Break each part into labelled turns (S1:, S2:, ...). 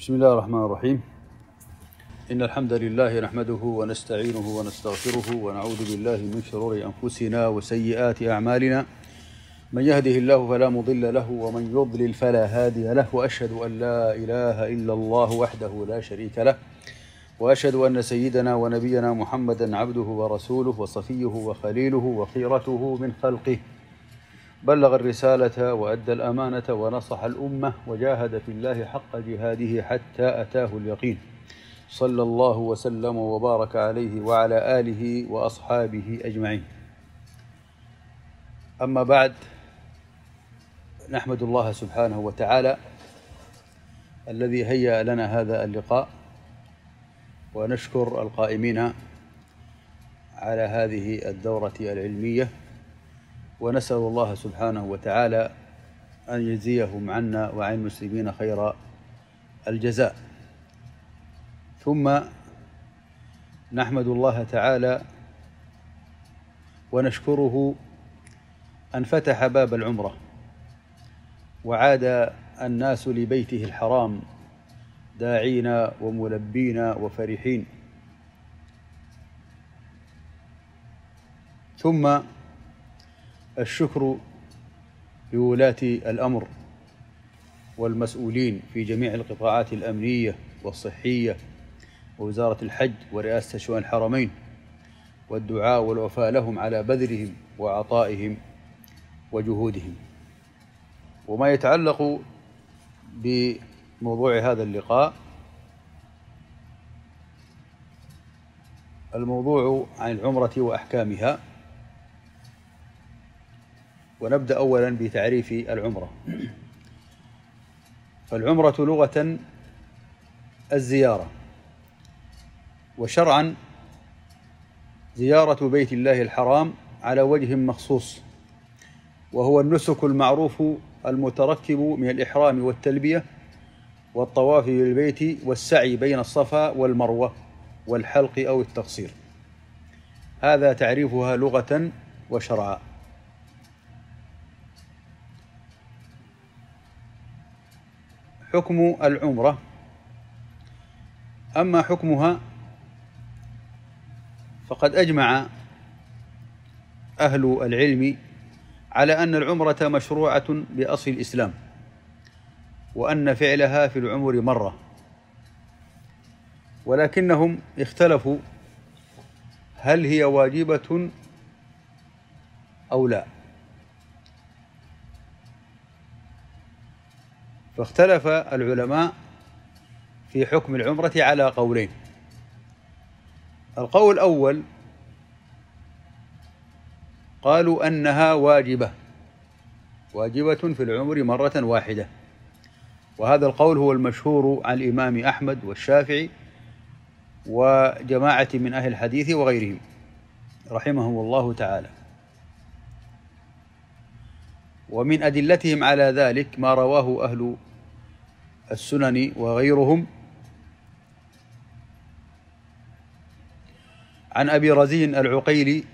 S1: بسم الله الرحمن الرحيم إن الحمد لله نحمده ونستعينه ونستغفره ونعوذ بالله من شرور أنفسنا وسيئات أعمالنا من يهده الله فلا مضل له ومن يضلل فلا هادي له وأشهد أن لا إله إلا الله وحده لا شريك له وأشهد أن سيدنا ونبينا محمدا عبده ورسوله وصفيه وخليله وخيرته من خلقه بلغ الرسالة وأدى الأمانة ونصح الأمة وجاهد في الله حق جهاده حتى أتاه اليقين صلى الله وسلم وبارك عليه وعلى آله وأصحابه أجمعين أما بعد نحمد الله سبحانه وتعالى الذي هيأ لنا هذا اللقاء ونشكر القائمين على هذه الدورة العلمية ونسأل الله سبحانه وتعالى أن يجزيهم عنا وعن المسلمين خير الجزاء ثم نحمد الله تعالى ونشكره أن فتح باب العمرة وعاد الناس لبيته الحرام داعين وملبين وفرحين ثم الشكر لولاة الأمر والمسؤولين في جميع القطاعات الأمنية والصحية ووزارة الحج ورئاسة شؤون الحرمين والدعاء والوفاء لهم على بذلهم وعطائهم وجهودهم وما يتعلق بموضوع هذا اللقاء الموضوع عن العمرة وأحكامها ونبدأ أولا بتعريف العمرة فالعمرة لغة الزيارة وشرعا زيارة بيت الله الحرام على وجه مخصوص وهو النسك المعروف المتركب من الإحرام والتلبية والطواف بالبيت والسعي بين الصفا والمروة والحلق أو التقصير هذا تعريفها لغة وشرعا حكم العمرة أما حكمها فقد أجمع أهل العلم على أن العمرة مشروعة بأصل الإسلام وأن فعلها في العمر مرة ولكنهم اختلفوا هل هي واجبة أو لا فاختلف العلماء في حكم العمرة على قولين القول الأول قالوا أنها واجبة واجبة في العمر مرة واحدة وهذا القول هو المشهور عن الإمام أحمد والشافعي وجماعة من أهل الحديث وغيرهم رحمهم الله تعالى ومن أدلتهم على ذلك ما رواه أهل السنن وغيرهم عن ابي رزي العقيلي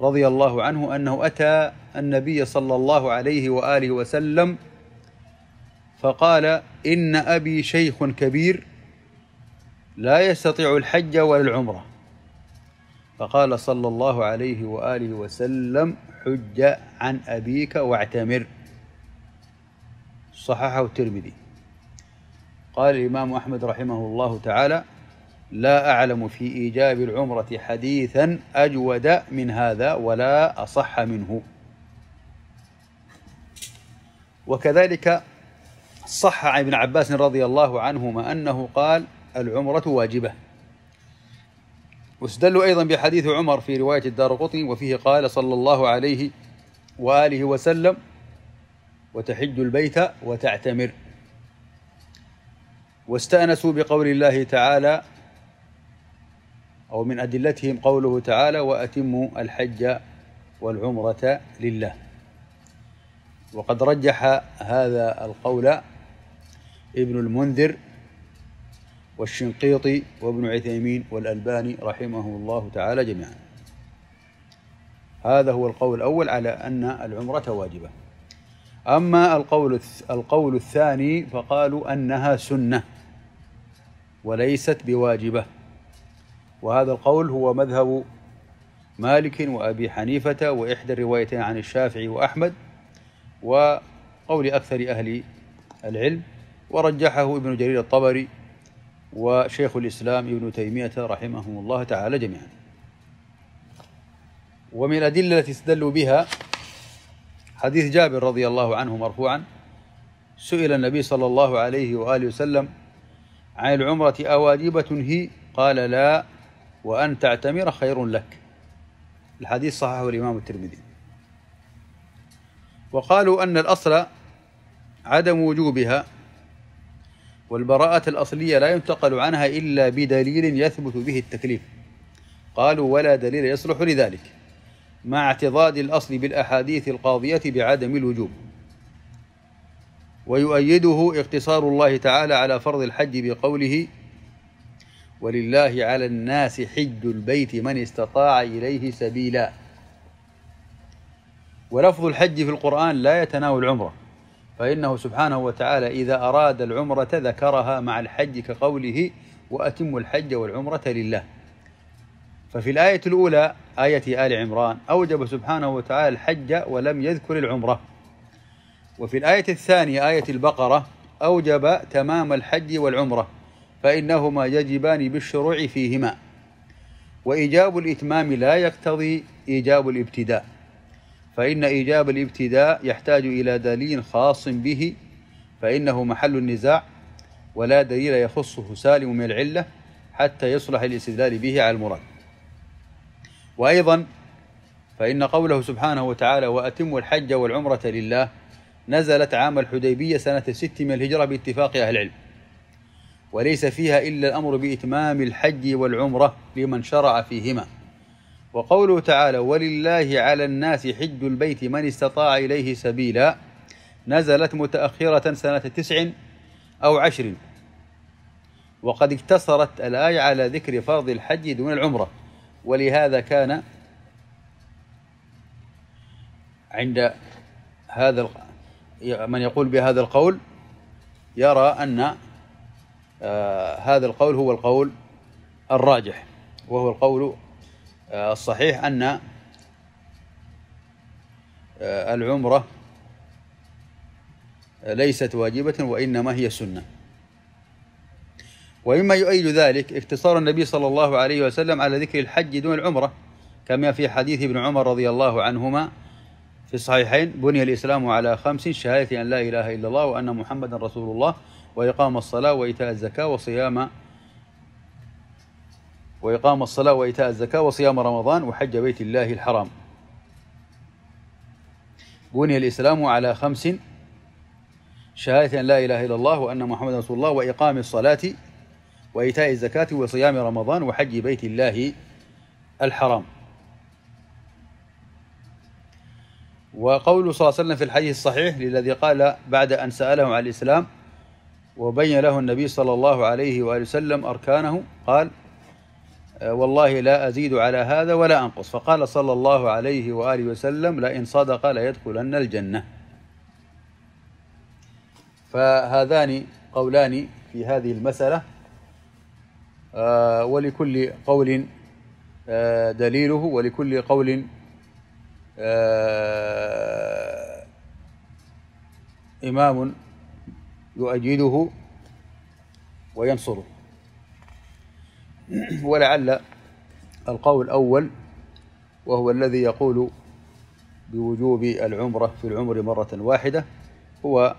S1: رضي الله عنه انه اتى النبي صلى الله عليه واله وسلم فقال ان ابي شيخ كبير لا يستطيع الحج ولا العمره فقال صلى الله عليه واله وسلم حج عن ابيك واعتمر صححه الترمذي قال الإمام أحمد رحمه الله تعالى لا أعلم في إيجاب العمرة حديثا أجود من هذا ولا أصح منه وكذلك صح عن ابن عباس رضي الله عنهما أنه قال العمرة واجبة واستدلوا أيضا بحديث عمر في رواية الدار قطني وفيه قال صلى الله عليه وآله وسلم وتحج البيت وتعتمر واستأنسوا بقول الله تعالى أو من أدلتهم قوله تعالى وأتموا الحج والعمرة لله وقد رجح هذا القول ابن المنذر والشنقيطي وابن عثيمين والألباني رحمه الله تعالى جميعا هذا هو القول الأول على أن العمرة واجبة أما القول القول الثاني فقالوا أنها سنة وليست بواجبة وهذا القول هو مذهب مالك وأبي حنيفة وإحدى الروايتين عن الشافعي وأحمد وقول أكثر أهل العلم ورجحه ابن جرير الطبري وشيخ الإسلام ابن تيمية رحمهم الله تعالى جميعا ومن الأدلة التي استدلوا بها حديث جابر رضي الله عنه مرفوعا سئل النبي صلى الله عليه وآله وسلم عن العمرة أواجبة هي قال لا وأن تعتمر خير لك الحديث صححه الإمام الترمذي وقالوا أن الأصل عدم وجوبها والبراءة الأصلية لا ينتقل عنها إلا بدليل يثبت به التكليف قالوا ولا دليل يصلح لذلك مع اعتضاد الأصل بالأحاديث القاضية بعدم الوجوب ويؤيده اقتصار الله تعالى على فرض الحج بقوله ولله على الناس حج البيت من استطاع إليه سبيلا ولفظ الحج في القرآن لا يتناول العمرة فإنه سبحانه وتعالى إذا أراد العمرة ذكرها مع الحج كقوله وأتم الحج والعمرة لله ففي الآية الأولى آية آل عمران أوجب سبحانه وتعالى الحج ولم يذكر العمرة وفي الآية الثانية آية البقرة أوجب تمام الحج والعمرة فإنهما يجبان بالشروع فيهما وإيجاب الإتمام لا يقتضي إيجاب الابتداء فإن إيجاب الابتداء يحتاج إلى دليل خاص به فإنه محل النزاع ولا دليل يخصه سالم من العلة حتى يصلح الاستدلال به على المراد وأيضا فإن قوله سبحانه وتعالى وأتم الحج والعمرة لله نزلت عام الحديبية سنة الست من الهجرة باتفاق أهل العلم وليس فيها إلا الأمر بإتمام الحج والعمرة لمن شرع فيهما وقوله تعالى ولله على الناس حج البيت من استطاع إليه سبيلا نزلت متأخرة سنة تسع أو عشر وقد اقتصرت الآية على ذكر فرض الحج دون العمرة ولهذا كان عند هذا من يقول بهذا القول يرى أن آه، هذا القول هو القول الراجح وهو القول آه، الصحيح أن آه، العمرة ليست واجبة وإنما هي سنة ومما يؤيد ذلك اقتصار النبي صلى الله عليه وسلم على ذكر الحج دون العمرة كما في حديث ابن عمر رضي الله عنهما في الصحيحين بني الإسلام على خمس شهادة أن لا إله إلا الله وأن محمدا رسول الله وإقام الصلاة وإيتاء الزكاة وصيام وإقام الصلاة وإيتاء الزكاة وصيام رمضان وحج بيت الله الحرام بني الإسلام على خمس شهادة أن لا إله إلا الله وأن محمدا رسول الله وإقام الصلاة وإيتاء الزكاة وصيام رمضان وحج بيت الله الحرام وقول صلى الله عليه وسلم في الحديث الصحيح للذي قال بعد أن سأله عن الإسلام وبين له النبي صلى الله عليه وآله وسلم أركانه قال والله لا أزيد على هذا ولا أنقص فقال صلى الله عليه وآله وسلم لئن صدق ليدخلن الجنة فهذان قولان في هذه المسألة آه، ولكل قول آه، دليله ولكل قول آه، إمام يؤيده وينصره ولعل القول الأول وهو الذي يقول بوجوب العمرة في العمر مرة واحدة هو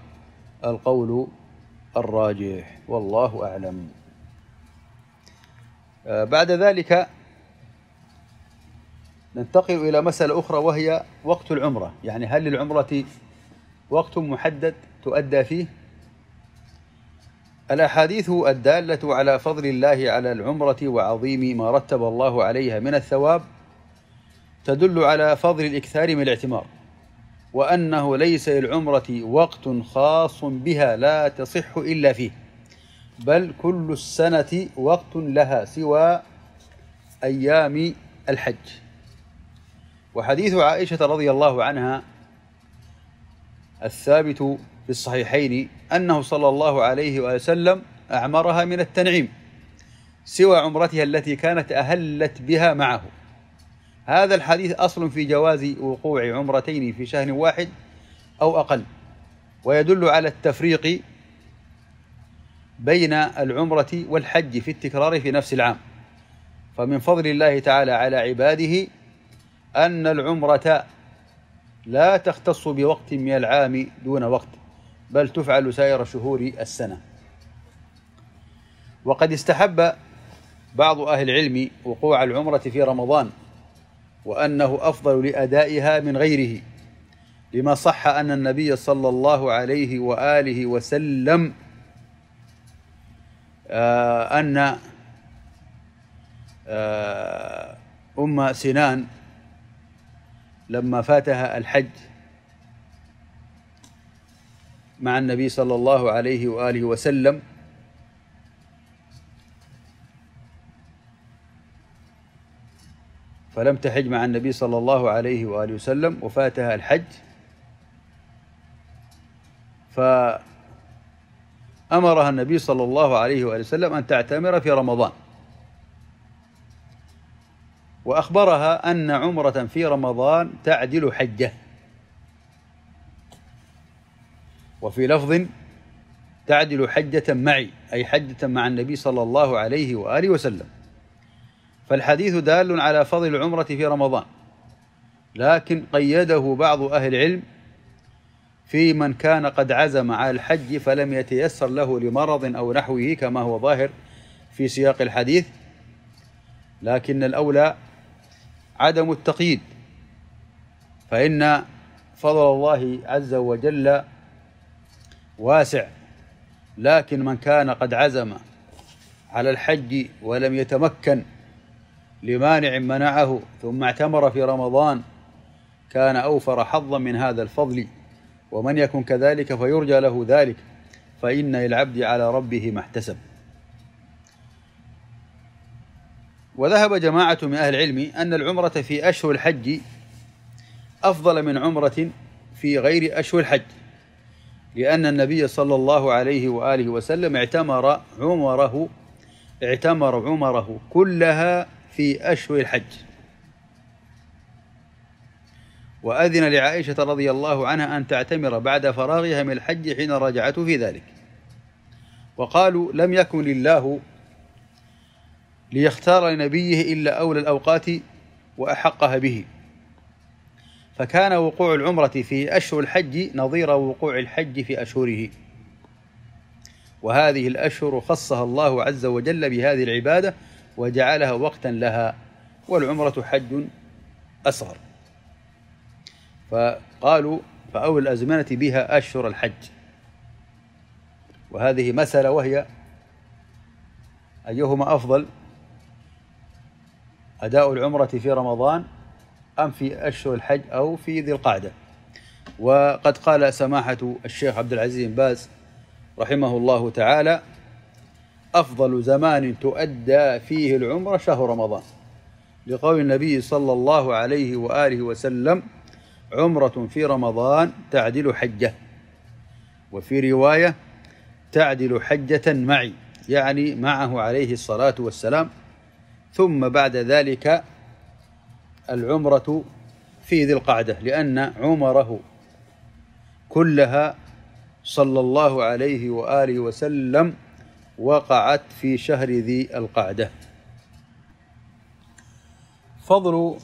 S1: القول الراجح والله أعلم آه، بعد ذلك ننتقل إلى مسألة أخرى وهي وقت العمرة يعني هل للعمرة وقت محدد تؤدى فيه الأحاديث الدالة على فضل الله على العمرة وعظيم ما رتب الله عليها من الثواب تدل على فضل الإكثار من الاعتمار وأنه ليس للعمرة وقت خاص بها لا تصح إلا فيه بل كل السنة وقت لها سوى أيام الحج وحديث عائشة رضي الله عنها الثابت في الصحيحين أنه صلى الله عليه وسلم أعمرها من التنعيم سوى عمرتها التي كانت أهلت بها معه هذا الحديث أصل في جواز وقوع عمرتين في شهر واحد أو أقل ويدل على التفريق بين العمرة والحج في التكرار في نفس العام فمن فضل الله تعالى على عباده أن العمرة لا تختص بوقت من العام دون وقت بل تفعل سائر شهور السنة وقد استحب بعض أهل العلم وقوع العمرة في رمضان وأنه أفضل لأدائها من غيره لما صح أن النبي صلى الله عليه وآله وسلم آه، أن آه، أم سنان لما فاتها الحج مع النبي صلى الله عليه وآله وسلم فلم تحج مع النبي صلى الله عليه وآله وسلم وفاتها الحج ف أمرها النبي صلى الله عليه وآله وسلم أن تعتمر في رمضان وأخبرها أن عمرة في رمضان تعدل حجة وفي لفظ تعدل حجة معي أي حجة مع النبي صلى الله عليه وآله وسلم فالحديث دال على فضل العمرة في رمضان لكن قيده بعض أهل العلم في من كان قد عزم على الحج فلم يتيسر له لمرض او نحوه كما هو ظاهر في سياق الحديث لكن الاولى عدم التقييد فان فضل الله عز وجل واسع لكن من كان قد عزم على الحج ولم يتمكن لمانع منعه ثم اعتمر في رمضان كان اوفر حظا من هذا الفضل ومن يكن كذلك فيرجى له ذلك فإن للعبد على ربه ما احتسب وذهب جماعة من أهل العلم أن العمرة في أشهر الحج أفضل من عمرة في غير أشهر الحج لأن النبي صلى الله عليه وآله وسلم اعتمر عمره اعتمر عمره كلها في أشهر الحج وأذن لعائشة رضي الله عنها أن تعتمر بعد فراغها من الحج حين رجعته في ذلك وقالوا لم يكن الله ليختار لنبيه إلا أولى الأوقات وأحقها به فكان وقوع العمرة في أشهر الحج نظير وقوع الحج في أشهره وهذه الأشهر خصها الله عز وجل بهذه العبادة وجعلها وقتا لها والعمرة حج أصغر فقالوا فأول الأزمنة بها أشهر الحج وهذه مسألة وهي أيهما أفضل أداء العمرة في رمضان أم في أشهر الحج أو في ذي القعدة وقد قال سماحة الشيخ عبد العزيز بن باز رحمه الله تعالى أفضل زمان تؤدى فيه العمرة شهر رمضان لقول النبي صلى الله عليه وآله وسلم عمرة في رمضان تعدل حجة وفي رواية تعدل حجة معي يعني معه عليه الصلاة والسلام ثم بعد ذلك العمرة في ذي القعدة لأن عمره كلها صلى الله عليه وآله وسلم وقعت في شهر ذي القعده فضل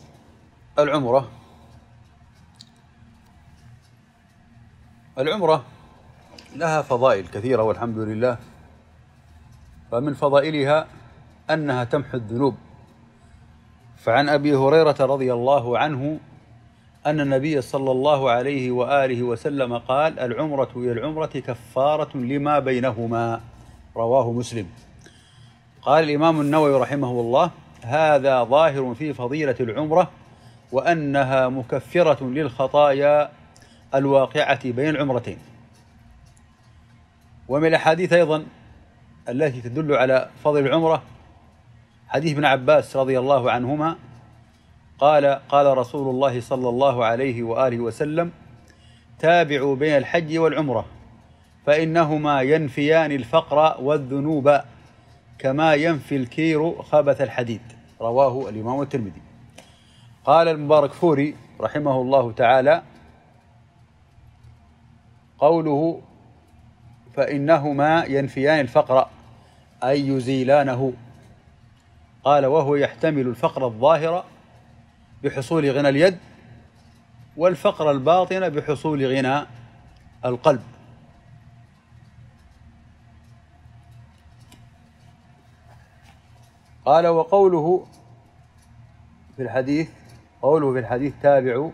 S1: العمره العمرة لها فضائل كثيرة والحمد لله فمن فضائلها أنها تمحو الذنوب فعن أبي هريرة رضي الله عنه أن النبي صلى الله عليه وآله وسلم قال العمرة هي العمرة كفارة لما بينهما رواه مسلم قال الإمام النووي رحمه الله هذا ظاهر في فضيلة العمرة وأنها مكفرة للخطايا الواقعة بين العمرتين ومن الأحاديث أيضا التي تدل على فضل العمرة حديث ابن عباس رضي الله عنهما قال قال رسول الله صلى الله عليه وآله وسلم تابعوا بين الحج والعمرة فإنهما ينفيان الفقر والذنوب كما ينفي الكير خبث الحديد رواه الإمام الترمذي قال المبارك فوري رحمه الله تعالى قوله فإنهما ينفيان الفقر أي يزيلانه قال وهو يحتمل الفقر الظاهر بحصول غنى اليد والفقر الباطن بحصول غنى القلب قال وقوله في الحديث قوله في الحديث تابع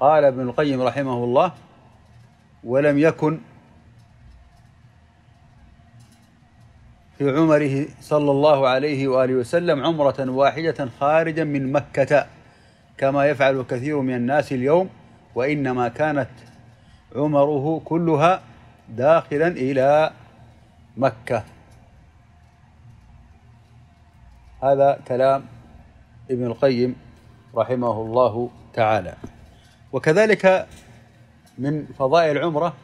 S1: قال ابن القيم رحمه الله ولم يكن في عمره صلى الله عليه واله وسلم عمره واحده خارجا من مكه كما يفعل كثير من الناس اليوم وانما كانت عمره كلها داخلا الى مكه هذا كلام ابن القيم رحمه الله تعالى وكذلك من فضائل العمرة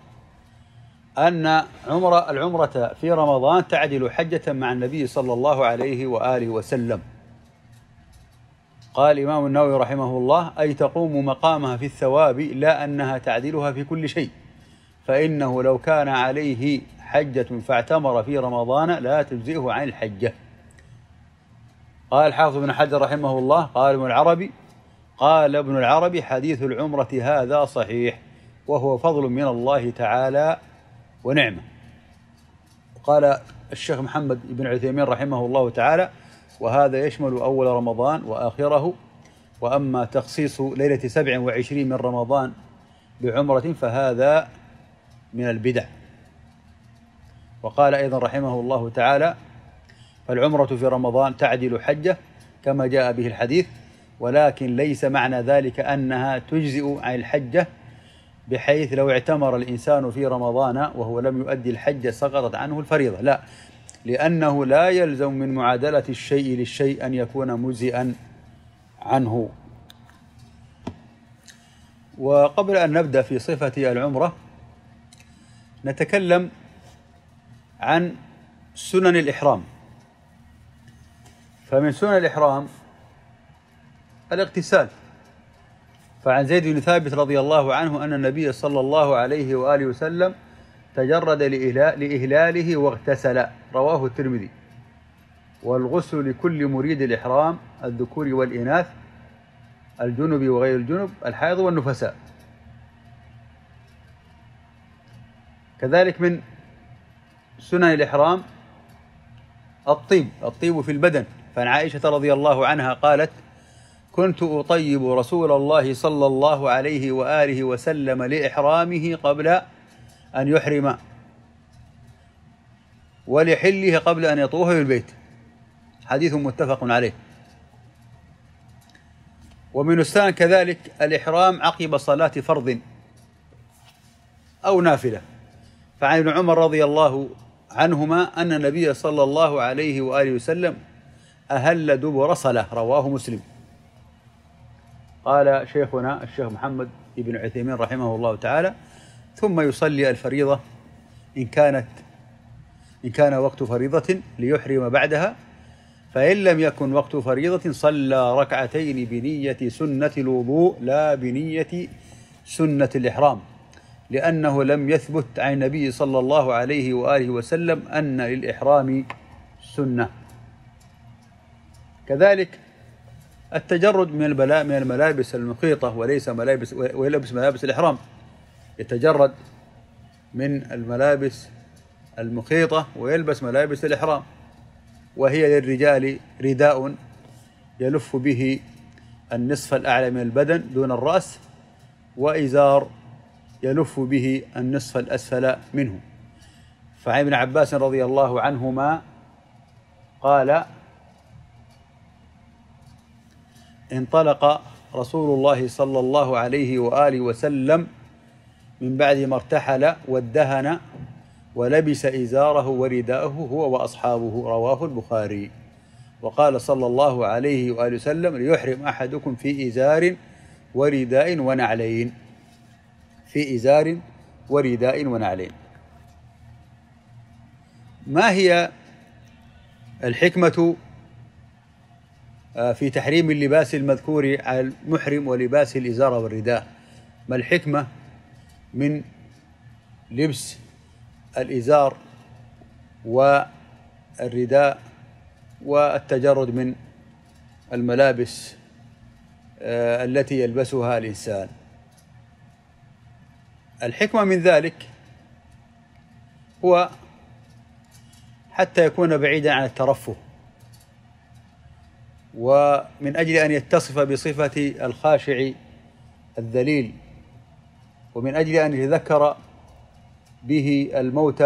S1: أن عمرة العمرة في رمضان تعدل حجة مع النبي صلى الله عليه وآله وسلم قال الإمام النووي رحمه الله أي تقوم مقامها في الثواب لا أنها تعدلها في كل شيء فإنه لو كان عليه حجة فاعتمر في رمضان لا تجزئه عن الحجة قال حافظ بن حجر رحمه الله قال ابن العربي قال ابن العربي حديث العمرة هذا صحيح وهو فضل من الله تعالى ونعمه قال الشيخ محمد بن عثيمين رحمه الله تعالى وهذا يشمل أول رمضان وآخره وأما تخصيص ليلة سبع وعشرين من رمضان بعمرة فهذا من البدع وقال أيضا رحمه الله تعالى فالعمرة في رمضان تعدل حجة كما جاء به الحديث ولكن ليس معنى ذلك أنها تجزئ عن الحجة بحيث لو اعتمر الإنسان في رمضان وهو لم يؤدي الحج سقطت عنه الفريضة لا لأنه لا يلزم من معادلة الشيء للشيء أن يكون مجزئا عنه وقبل أن نبدأ في صفة العمرة نتكلم عن سنن الإحرام فمن سنن الإحرام الاغتسال فعن زيد بن ثابت رضي الله عنه أن النبي صلى الله عليه وآله وسلم تجرد لإهلاله واغتسل رواه الترمذي والغسل لكل مريد الإحرام الذكور والإناث الجنب وغير الجنب الحائض والنفساء كذلك من سنن الإحرام الطيب الطيب في البدن فعن عائشة رضي الله عنها قالت كنت أطيب رسول الله صلى الله عليه وآله وسلم لإحرامه قبل أن يحرم ولحله قبل أن يطوف بالبيت حديث متفق عليه ومن السان كذلك الإحرام عقب صلاة فرض أو نافلة فعن ابن عمر رضي الله عنهما أن النبي صلى الله عليه وآله وسلم أهل دبر صلاة رواه مسلم قال شيخنا الشيخ محمد بن عثيمين رحمه الله تعالى ثم يصلي الفريضة إن كانت إن كان وقت فريضة ليحرم بعدها فإن لم يكن وقت فريضة صلى ركعتين بنية سنة الوضوء لا بنية سنة الإحرام لأنه لم يثبت عن النبي صلى الله عليه وآله وسلم أن للإحرام سنة كذلك التجرد من البلاء من الملابس المخيطة وليس ملابس ويلبس ملابس الإحرام يتجرد من الملابس المخيطة ويلبس ملابس الإحرام وهي للرجال رداء يلف به النصف الأعلى من البدن دون الرأس وإزار يلف به النصف الأسفل منه فعن ابن عباس رضي الله عنهما قال انطلق رسول الله صلى الله عليه واله وسلم من بعد ما ارتحل وادهن ولبس ازاره ورداءه هو واصحابه رواه البخاري وقال صلى الله عليه واله وسلم ليحرم احدكم في ازار ورداء ونعلين في ازار ورداء ونعلين ما هي الحكمه آه، في تحريم اللباس المذكور على المحرم ولباس الإزار والرداء ما الحكمة من لبس الإزار والرداء والتجرد من الملابس آه، التي يلبسها الإنسان الحكمة من ذلك هو حتى يكون بعيدا عن الترفه ومن أجل أن يتصف بصفة الخاشع الذليل ومن أجل أن يتذكر به الموت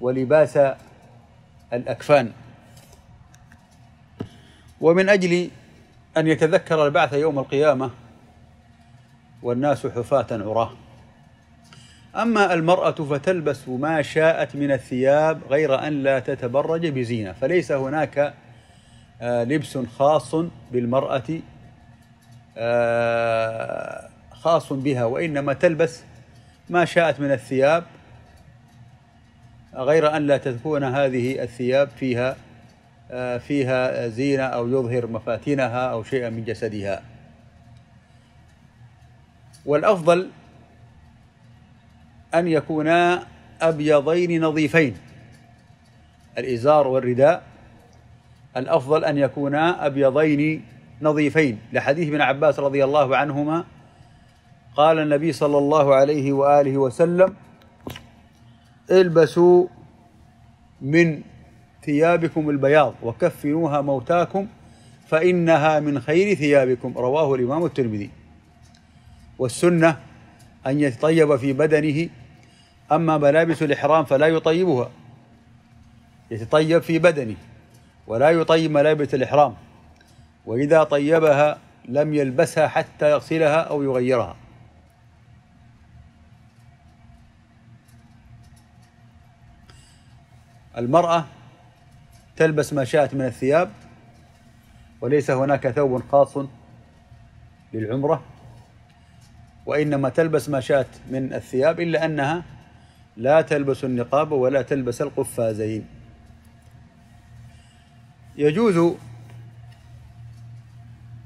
S1: ولباس الأكفان ومن أجل أن يتذكر البعث يوم القيامة والناس حفاة عراة أما المرأة فتلبس ما شاءت من الثياب غير أن لا تتبرج بزينة فليس هناك آه، لبس خاص بالمرأة آه، خاص بها وإنما تلبس ما شاءت من الثياب غير أن لا تكون هذه الثياب فيها آه، فيها زينة أو يظهر مفاتنها أو شيئا من جسدها والأفضل أن يكونا أبيضين نظيفين الإزار والرداء الأفضل أن يكونا أبيضين نظيفين لحديث ابن عباس رضي الله عنهما قال النبي صلى الله عليه وآله وسلم البسوا من ثيابكم البياض وكفنوها موتاكم فإنها من خير ثيابكم رواه الإمام الترمذي والسنة أن يتطيب في بدنه أما ملابس الإحرام فلا يطيبها يتطيب في بدنه ولا يطيب ملابس الإحرام وإذا طيبها لم يلبسها حتى يغسلها أو يغيرها المرأة تلبس ما شاءت من الثياب وليس هناك ثوب خاص للعمرة وإنما تلبس ما شاءت من الثياب إلا أنها لا تلبس النقاب ولا تلبس القفازين يجوز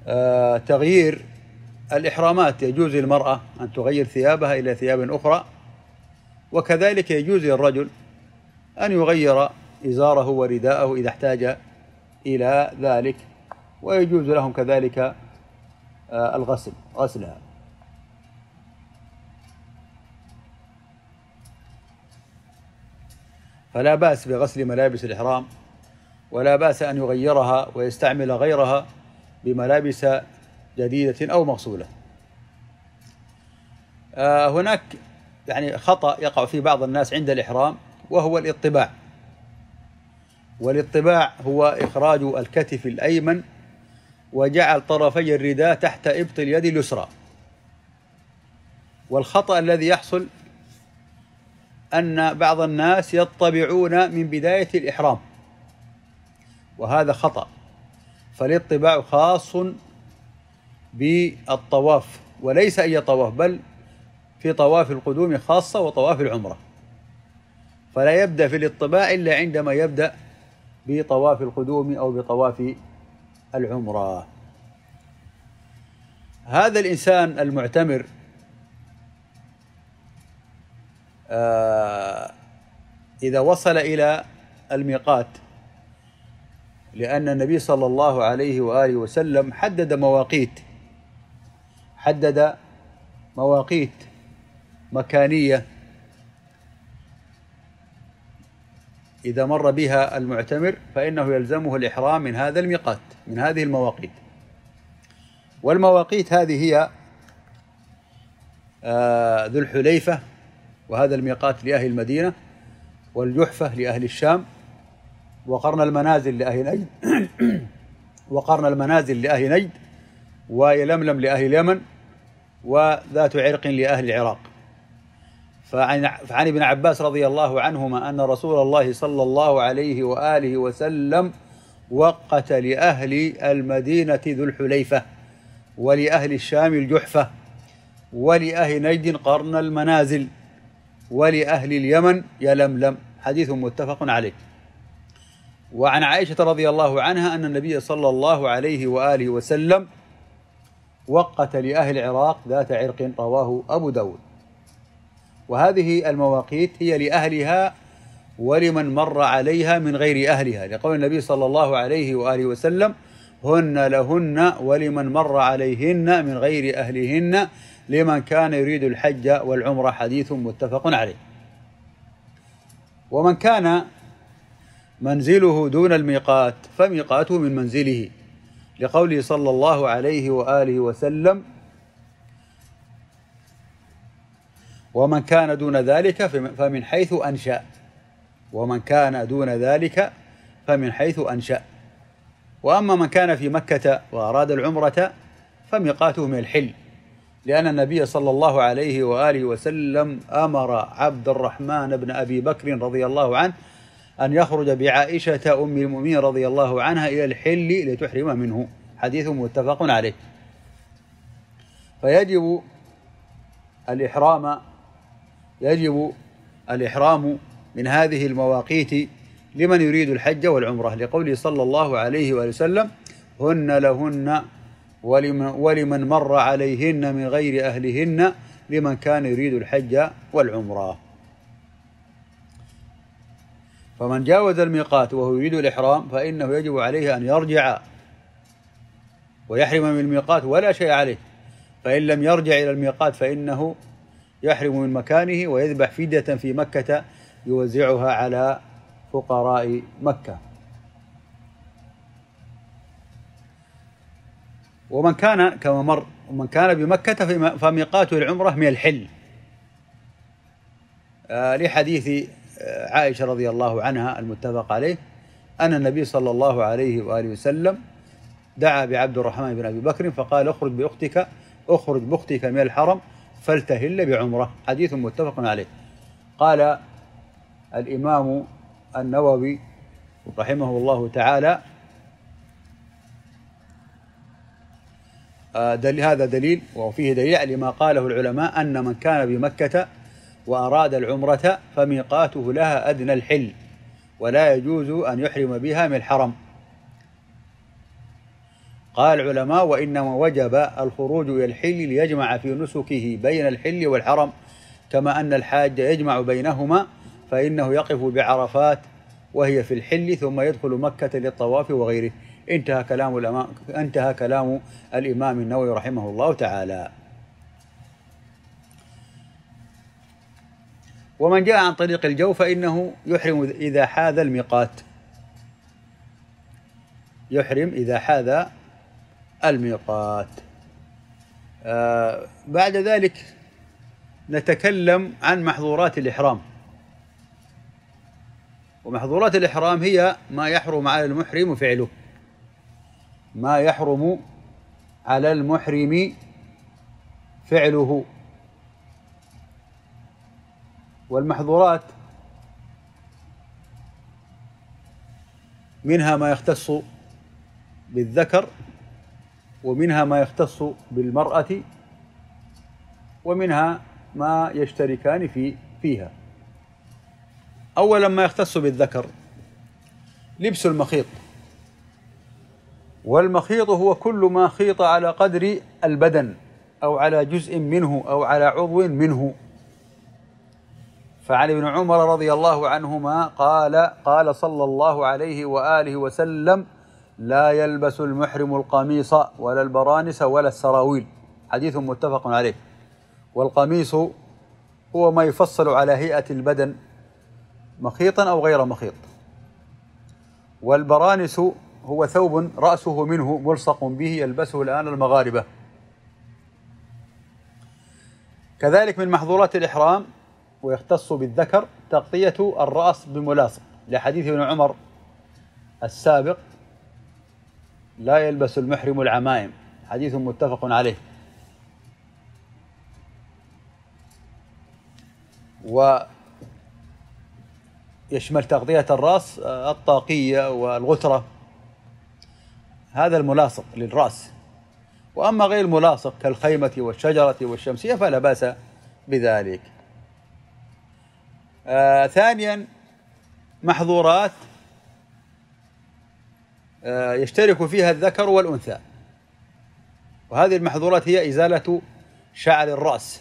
S1: آه، تغيير الإحرامات يجوز للمرأة أن تغير ثيابها إلى ثياب أخرى وكذلك يجوز للرجل أن يغير إزاره ورداءه إذا احتاج إلى ذلك ويجوز لهم كذلك آه، الغسل غسلها فلا بأس بغسل ملابس الإحرام ولا باس ان يغيرها ويستعمل غيرها بملابس جديده او مغسوله آه، هناك يعني خطا يقع في بعض الناس عند الاحرام وهو الاطباع والاطباع هو اخراج الكتف الايمن وجعل طرفي الرداء تحت ابط اليد اليسرى والخطا الذي يحصل ان بعض الناس يطبعون من بدايه الاحرام وهذا خطأ فالاطباع خاص بالطواف وليس أي طواف بل في طواف القدوم خاصة وطواف العمرة فلا يبدأ في الاطباع إلا عندما يبدأ بطواف القدوم أو بطواف العمرة هذا الإنسان المعتمر آه، إذا وصل إلى الميقات لأن النبي صلى الله عليه وآله وسلم حدد مواقيت حدد مواقيت مكانية إذا مر بها المعتمر فإنه يلزمه الإحرام من هذا الميقات من هذه المواقيت والمواقيت هذه هي آه، ذو الحليفة وهذا الميقات لأهل المدينة والجحفة لأهل الشام وقرن المنازل لأهل نجد وقرن المنازل لأهل نجد ويلملم لأهل اليمن وذات عرق لأهل العراق فعن, فعن ابن عباس رضي الله عنهما أن رسول الله صلى الله عليه وآله وسلم وقت لأهل المدينة ذو الحليفة ولأهل الشام الجحفة ولأهل نجد قرن المنازل ولأهل اليمن يلملم حديث متفق عليه وعن عائشة رضي الله عنها أن النبي صلى الله عليه وآله وسلم وقت لأهل العراق ذات عرق رواه أبو داود وهذه المواقيت هي لأهلها ولمن مر عليها من غير أهلها لقول النبي صلى الله عليه وآله وسلم هن لهن ولمن مر عليهن من غير أهلهن لمن كان يريد الحج والعمرة حديث متفق عليه ومن كان منزله دون الميقات فميقاته من منزله لقوله صلى الله عليه واله وسلم ومن كان دون ذلك فمن حيث انشا ومن كان دون ذلك فمن حيث انشا واما من كان في مكه واراد العمره فميقاته من الحل لأن النبي صلى الله عليه وآله وسلم أمر عبد الرحمن بن أبي بكر رضي الله عنه أن يخرج بعائشة أم المؤمنين رضي الله عنها إلى الحل لتحرم منه حديث متفق عليه فيجب الإحرام يجب الإحرام من هذه المواقيت لمن يريد الحج والعمرة لقوله صلى الله عليه وآله وسلم هن لهن ولمن, ولمن مر عليهن من غير أهلهن لمن كان يريد الحج والعمره فمن جاوز الميقات وهو يريد الإحرام فإنه يجب عليه أن يرجع ويحرم من الميقات ولا شيء عليه فإن لم يرجع إلى الميقات فإنه يحرم من مكانه ويذبح فدية في مكة يوزعها على فقراء مكة ومن كان كما مر ومن كان بمكة فميقات العمرة من الحل آه، لحديث عائشة رضي الله عنها المتفق عليه أن النبي صلى الله عليه وآله وسلم دعا بعبد الرحمن بن أبي بكر فقال اخرج بأختك اخرج بأختك من الحرم فلتهل بعمرة حديث متفق عليه قال الإمام النووي رحمه الله تعالى آه، دل هذا دليل وفيه دليل لما قاله العلماء أن من كان بمكة وأراد العمرة فميقاته لها أدنى الحل ولا يجوز أن يحرم بها من الحرم قال العلماء وإنما وجب الخروج إلى الحل ليجمع في نسكه بين الحل والحرم كما أن الحاج يجمع بينهما فإنه يقف بعرفات وهي في الحل ثم يدخل مكة للطواف وغيره انتهى كلام انتهى كلام الإمام النووي رحمه الله تعالى ومن جاء عن طريق الجو فإنه يحرم إذا حاذ الميقات يحرم إذا حاذ الميقات آه بعد ذلك نتكلم عن محظورات الإحرام ومحظورات الإحرام هي ما يحرم على المحرم فعله ما يحرم على المحرم فعله والمحظورات منها ما يختص بالذكر ومنها ما يختص بالمرأة ومنها ما يشتركان في فيها أولا ما يختص بالذكر لبس المخيط والمخيط هو كل ما خيط على قدر البدن أو على جزء منه أو على عضو منه فعن ابن عمر رضي الله عنهما قال قال صلى الله عليه واله وسلم لا يلبس المحرم القميص ولا البرانس ولا السراويل حديث متفق عليه والقميص هو ما يفصل على هيئه البدن مخيطا او غير مخيط والبرانس هو ثوب راسه منه ملصق به يلبسه الان المغاربه كذلك من محظورات الاحرام ويختص بالذكر تغطية الرأس بملاصق لحديث ابن عمر السابق لا يلبس المحرم العمائم حديث متفق عليه ويشمل تغطية الرأس آه، الطاقية والغترة هذا الملاصق للرأس وأما غير الملاصق كالخيمة والشجرة والشمسية فلا بأس بذلك آه ثانيا محظورات آه يشترك فيها الذكر والأنثى وهذه المحظورات هي إزالة شعر الرأس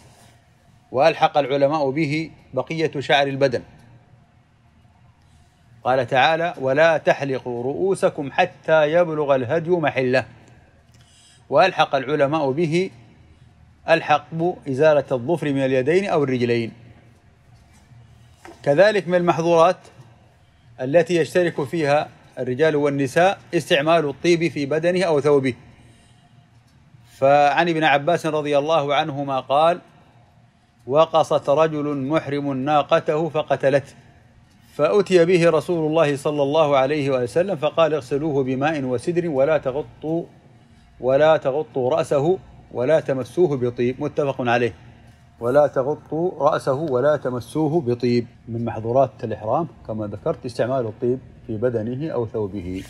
S1: وألحق العلماء به بقية شعر البدن قال تعالى ولا تحلقوا رؤوسكم حتى يبلغ الهدي محله وألحق العلماء به الحق إزالة الظفر من اليدين أو الرجلين كذلك من المحظورات التي يشترك فيها الرجال والنساء استعمال الطيب في بدنه او ثوبه فعن ابن عباس رضي الله عنهما قال وقصت رجل محرم ناقته فقتلته فأتي به رسول الله صلى الله عليه وسلم فقال اغسلوه بماء وسدر ولا تغطوا ولا تغطوا رأسه ولا تمسوه بطيب متفق عليه ولا تغطوا رأسه ولا تمسوه بطيب من محظورات الإحرام كما ذكرت استعمال الطيب في بدنه أو ثوبه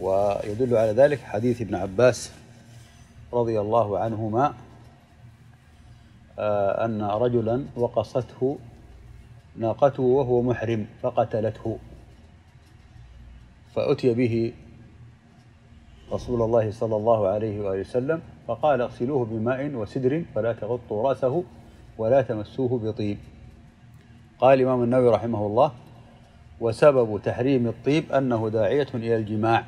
S1: ويدل على ذلك حديث ابن عباس رضي الله عنهما آه، أن رجلا وقصته ناقته وهو محرم فقتلته فأتي به رسول الله صلى الله عليه وآله وسلم فقال اغسلوه بماء وسدر فلا تغطوا رأسه ولا تمسوه بطيب قال الإمام النووي رحمه الله وسبب تحريم الطيب أنه داعية إلى الجماع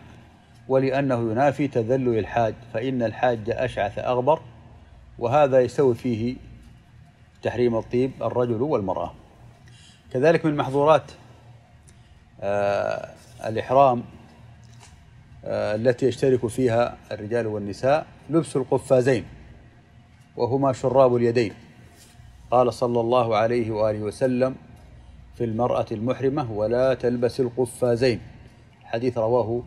S1: ولأنه ينافي تذلل الحاج فإن الحاج أشعث أغبر وهذا يستوي فيه تحريم الطيب الرجل والمرأة كذلك من محظورات آه الإحرام آه، التي يشترك فيها الرجال والنساء لبس القفازين وهما شراب اليدين قال صلى الله عليه واله وسلم في المراه المحرمه ولا تلبس القفازين حديث رواه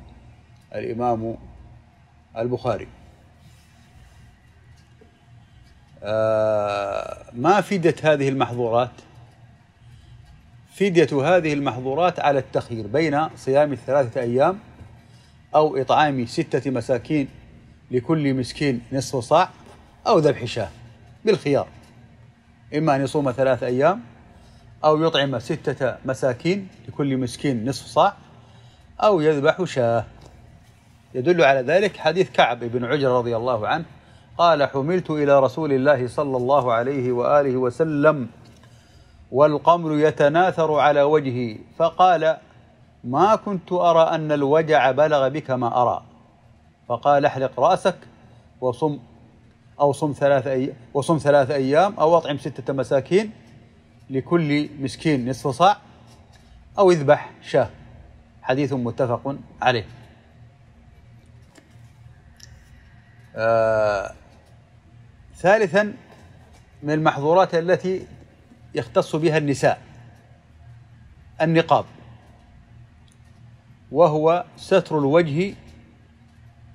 S1: الامام البخاري آه، ما فدية هذه المحظورات فدية هذه المحظورات على التخيير بين صيام الثلاثة أيام أو إطعام ستة مساكين لكل مسكين نصف صاع أو ذبح شاة بالخيار إما أن يصوم ثلاث أيام أو يطعم ستة مساكين لكل مسكين نصف صاع أو يذبح شاة يدل على ذلك حديث كعب بن عجر رضي الله عنه قال حملت إلى رسول الله صلى الله عليه وآله وسلم والقمر يتناثر على وجهي فقال ما كنت أرى أن الوجع بلغ بك ما أرى فقال احلق رأسك وصم أو صم ثلاث أي وصم ثلاث أيام أو أطعم ستة مساكين لكل مسكين نصف صاع أو اذبح شاة حديث متفق عليه آه ثالثا من المحظورات التي يختص بها النساء النقاب وهو ستر الوجه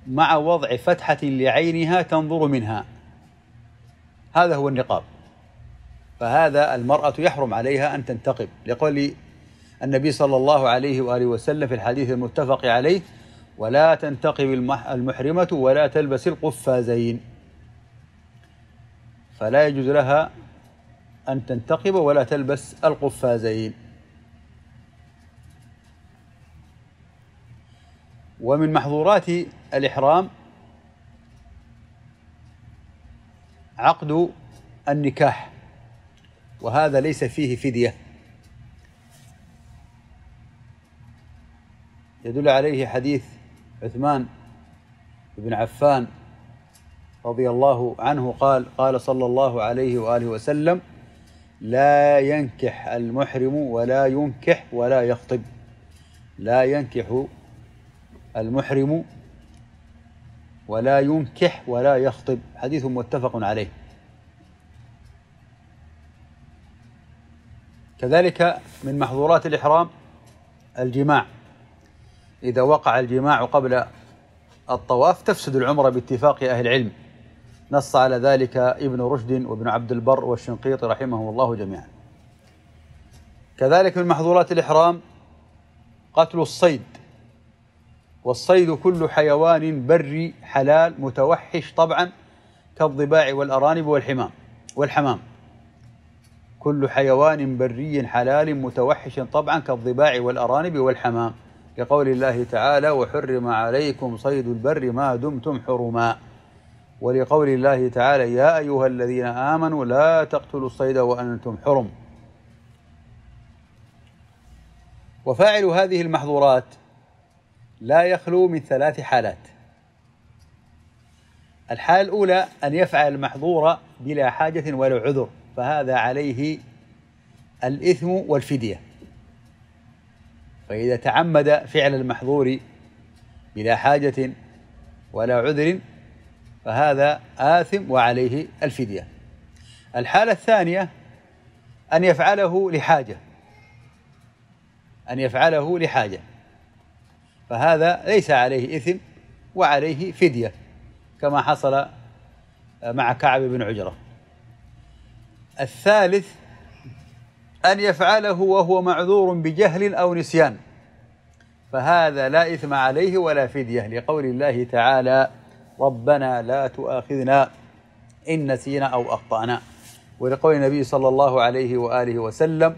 S1: مع وضع فتحة لعينها تنظر منها هذا هو النقاب فهذا المرأة يحرم عليها أن تنتقب لقول النبي صلى الله عليه وآله وسلم في الحديث المتفق عليه ولا تنتقب المحرمة ولا تلبس القفازين فلا يجوز لها أن تنتقب ولا تلبس القفازين ومن محظورات الإحرام عقد النكاح وهذا ليس فيه فدية يدل عليه حديث عثمان بن عفان رضي الله عنه قال قال صلى الله عليه وآله وسلم لا ينكح المحرم ولا ينكح ولا يخطب لا ينكح المحرم ولا ينكح ولا يخطب حديث متفق عليه كذلك من محظورات الإحرام الجماع إذا وقع الجماع قبل الطواف تفسد العمرة باتفاق أهل العلم نص على ذلك ابن رشد وابن عبد البر والشنقيطي رحمه الله جميعا كذلك من محظورات الإحرام قتل الصيد والصيد كل حيوان بري حلال متوحش طبعا كالضباع والأرانب والحمام والحمام كل حيوان بري حلال متوحش طبعا كالضباع والأرانب والحمام لقول الله تعالى وحرم عليكم صيد البر ما دمتم حرما ولقول الله تعالى يا أيها الذين آمنوا لا تقتلوا الصيد وأنتم حرم وفاعل هذه المحظورات لا يخلو من ثلاث حالات الحالة الأولى أن يفعل المحظور بلا حاجة ولا عذر فهذا عليه الإثم والفدية فإذا تعمد فعل المحظور بلا حاجة ولا عذر فهذا آثم وعليه الفدية الحالة الثانية أن يفعله لحاجة أن يفعله لحاجة فهذا ليس عليه إثم وعليه فدية كما حصل آه، مع كعب بن عجرة الثالث أن يفعله وهو معذور بجهل أو نسيان فهذا لا إثم عليه ولا فدية لقول الله تعالى ربنا لا تؤاخذنا إن نسينا أو أخطأنا ولقول النبي صلى الله عليه وآله وسلم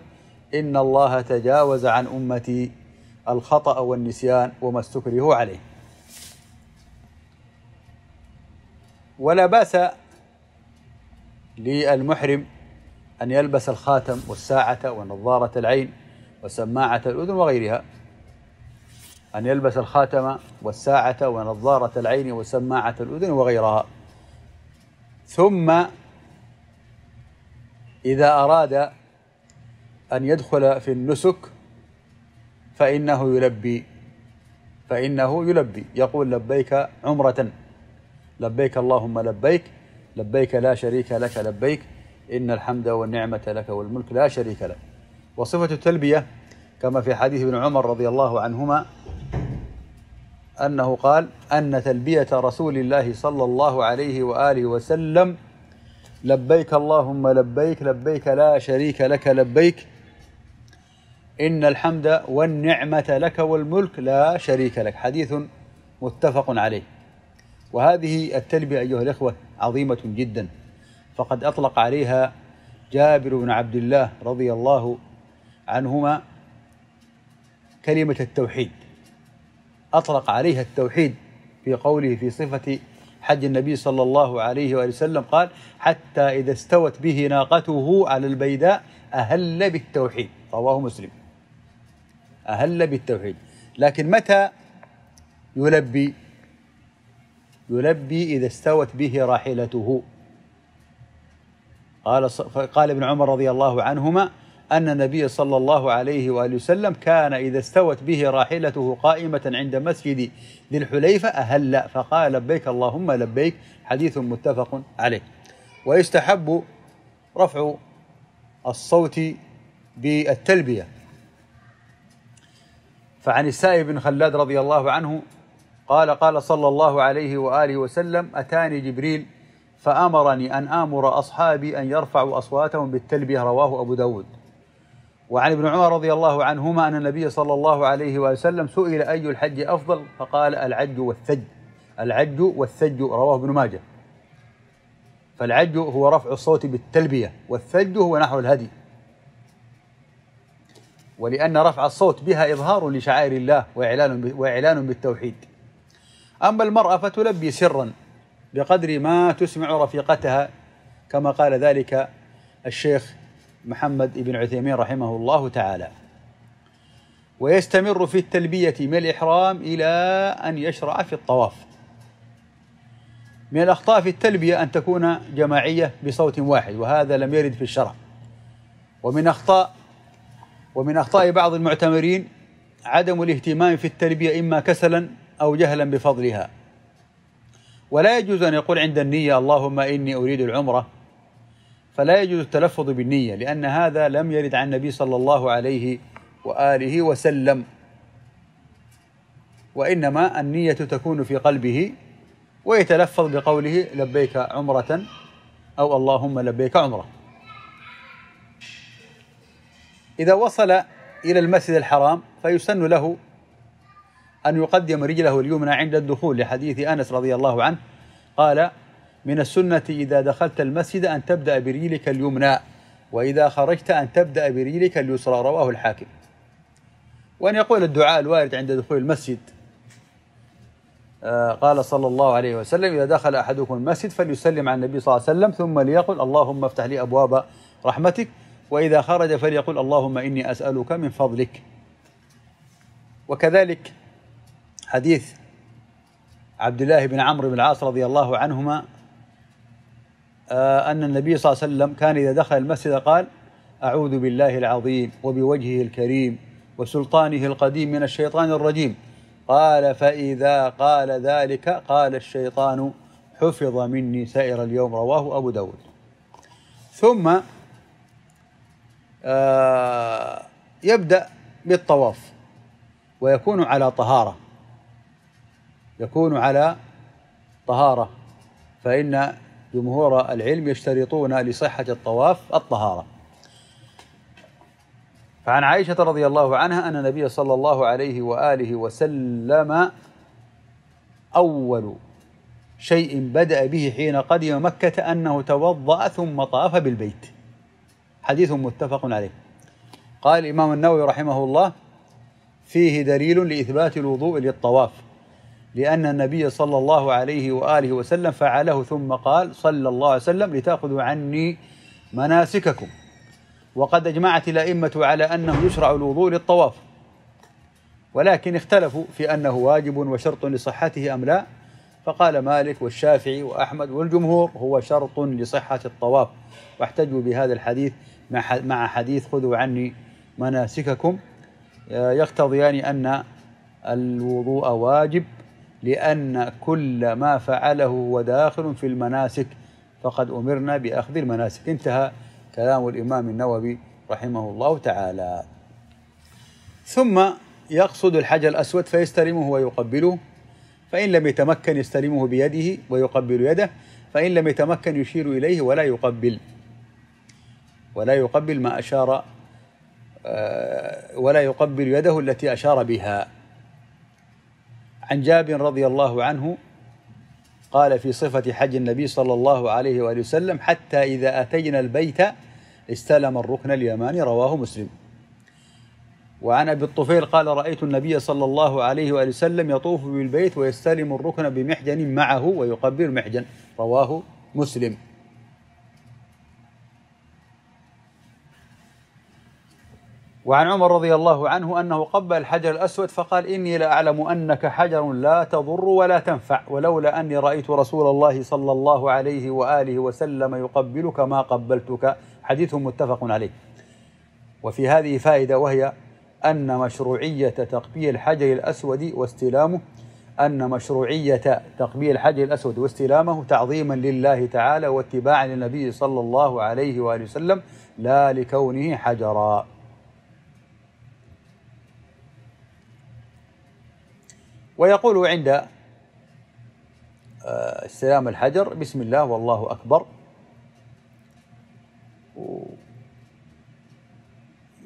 S1: إن الله تجاوز عن أمتي الخطأ والنسيان وما استكرهوا عليه ولا بأس للمحرم أن يلبس الخاتم والساعة ونظارة العين وسماعة الأذن وغيرها أن يلبس الخاتم والساعة ونظارة العين وسماعة الأذن وغيرها ثم إذا أراد أن يدخل في النسك فإنه يلبي فإنه يلبي يقول لبيك عمرة لبيك اللهم لبيك لبيك لا شريك لك لبيك إن الحمد والنعمة لك والملك لا شريك لك وصفة التلبية كما في حديث ابن عمر رضي الله عنهما أنه قال أن تلبية رسول الله صلى الله عليه وآله وسلم لبيك اللهم لبيك لبيك لا شريك لك لبيك إن الحمد والنعمة لك والملك لا شريك لك حديث متفق عليه وهذه التلبية أيها الإخوة عظيمة جدا فقد أطلق عليها جابر بن عبد الله رضي الله عنهما كلمة التوحيد أطلق عليها التوحيد في قوله في صفة حج النبي صلى الله عليه وآله وسلم قال حتى إذا استوت به ناقته على البيداء أهل بالتوحيد رواه مسلم أهل بالتوحيد لكن متى يلبي يلبي إذا استوت به راحلته قال قال ابن عمر رضي الله عنهما أن النبي صلى الله عليه وآله وسلم كان إذا استوت به راحلته قائمة عند مسجد ذي الحليفة أهل فقال لبيك اللهم لبيك حديث متفق عليه ويستحب رفع الصوت بالتلبية فعن السائب بن خلاد رضي الله عنه قال قال صلى الله عليه واله وسلم اتاني جبريل فامرني ان امر اصحابي ان يرفعوا اصواتهم بالتلبيه رواه ابو داود وعن ابن عمر رضي الله عنهما ان النبي صلى الله عليه واله وسلم سئل اي الحج افضل فقال العج والثج العج والثج رواه ابن ماجه فالعج هو رفع الصوت بالتلبيه والثج هو نحو الهدي ولأن رفع الصوت بها إظهار لشعائر الله وإعلان وإعلان بالتوحيد. أما المرأة فتلبي سرا بقدر ما تسمع رفيقتها كما قال ذلك الشيخ محمد بن عثيمين رحمه الله تعالى. ويستمر في التلبية من الإحرام إلى أن يشرع في الطواف. من الأخطاء في التلبية أن تكون جماعية بصوت واحد وهذا لم يرد في الشرع. ومن أخطاء ومن أخطاء بعض المعتمرين عدم الاهتمام في التلبية إما كسلا أو جهلا بفضلها ولا يجوز أن يقول عند النية اللهم إني أريد العمرة فلا يجوز التلفظ بالنية لأن هذا لم يرد عن النبي صلى الله عليه وآله وسلم وإنما النية تكون في قلبه ويتلفظ بقوله لبيك عمرة أو اللهم لبيك عمره إذا وصل إلى المسجد الحرام فيسن له أن يقدم رجله اليمنى عند الدخول لحديث أنس رضي الله عنه قال من السنة إذا دخلت المسجد أن تبدأ برجلك اليمنى وإذا خرجت أن تبدأ برجلك اليسرى رواه الحاكم وأن يقول الدعاء الوارد عند دخول المسجد آه، قال صلى الله عليه وسلم إذا دخل أحدكم المسجد فليسلم على النبي صلى الله عليه وسلم ثم ليقل اللهم افتح لي أبواب رحمتك وإذا خرج فليقل اللهم إني أسألك من فضلك وكذلك حديث عبد الله بن عمرو بن العاص رضي الله عنهما آه، أن النبي صلى الله عليه وسلم كان إذا دخل المسجد قال أعوذ بالله العظيم وبوجهه الكريم وسلطانه القديم من الشيطان الرجيم قال فإذا قال ذلك قال الشيطان حفظ مني سائر اليوم رواه أبو داود ثم آه، يبدأ بالطواف ويكون على طهارة يكون على طهارة فإن جمهور العلم يشترطون لصحة الطواف الطهارة فعن عائشة رضي الله عنها أن النبي صلى الله عليه وآله وسلم أول شيء بدأ به حين قدم مكة أنه توضأ ثم طاف بالبيت حديث متفق عليه قال الإمام النووي رحمه الله فيه دليل لإثبات الوضوء للطواف لأن النبي صلى الله عليه وآله وسلم فعله ثم قال صلى الله عليه وسلم لتأخذوا عني مناسككم وقد أجمعت الأئمة على أنه يشرع الوضوء للطواف ولكن اختلفوا في أنه واجب وشرط لصحته أم لا فقال مالك والشافعي وأحمد والجمهور هو شرط لصحة الطواف واحتجوا بهذا الحديث مع حديث خذوا عني مناسككم آه، يقتضيان أن الوضوء واجب لأن كل ما فعله هو داخل في المناسك فقد أمرنا بأخذ المناسك انتهى كلام الإمام النووي رحمه الله تعالى ثم يقصد الحجر الأسود فيستلمه ويقبله فإن لم يتمكن يستلمه بيده ويقبل يده فإن لم يتمكن يشير إليه ولا يقبل ولا يقبل ما أشار آه، ولا يقبل يده التي أشار بها عن جابر رضي الله عنه قال في صفة حج النبي صلى الله عليه وآله وسلم حتى إذا أتينا البيت استلم الركن اليماني رواه مسلم وعن أبي الطفيل قال رأيت النبي صلى الله عليه وآله وسلم يطوف بالبيت ويستلم الركن بمحجن معه ويقبل محجن رواه مسلم وعن عمر رضي الله عنه أنه قبل الحجر الأسود فقال إني لأعلم أنك حجر لا تضر ولا تنفع ولولا أني رأيت رسول الله صلى الله عليه وآله وسلم يقبلك ما قبلتك حديث متفق عليه وفي هذه فائدة وهي أن مشروعية تقبيل الحجر الأسود واستلامه أن مشروعية تقبيل الحجر الأسود واستلامه تعظيما لله تعالى واتباعا للنبي صلى الله عليه وآله وسلم لا لكونه حجرا ويقول عند آه، استلام الحجر بسم الله والله أكبر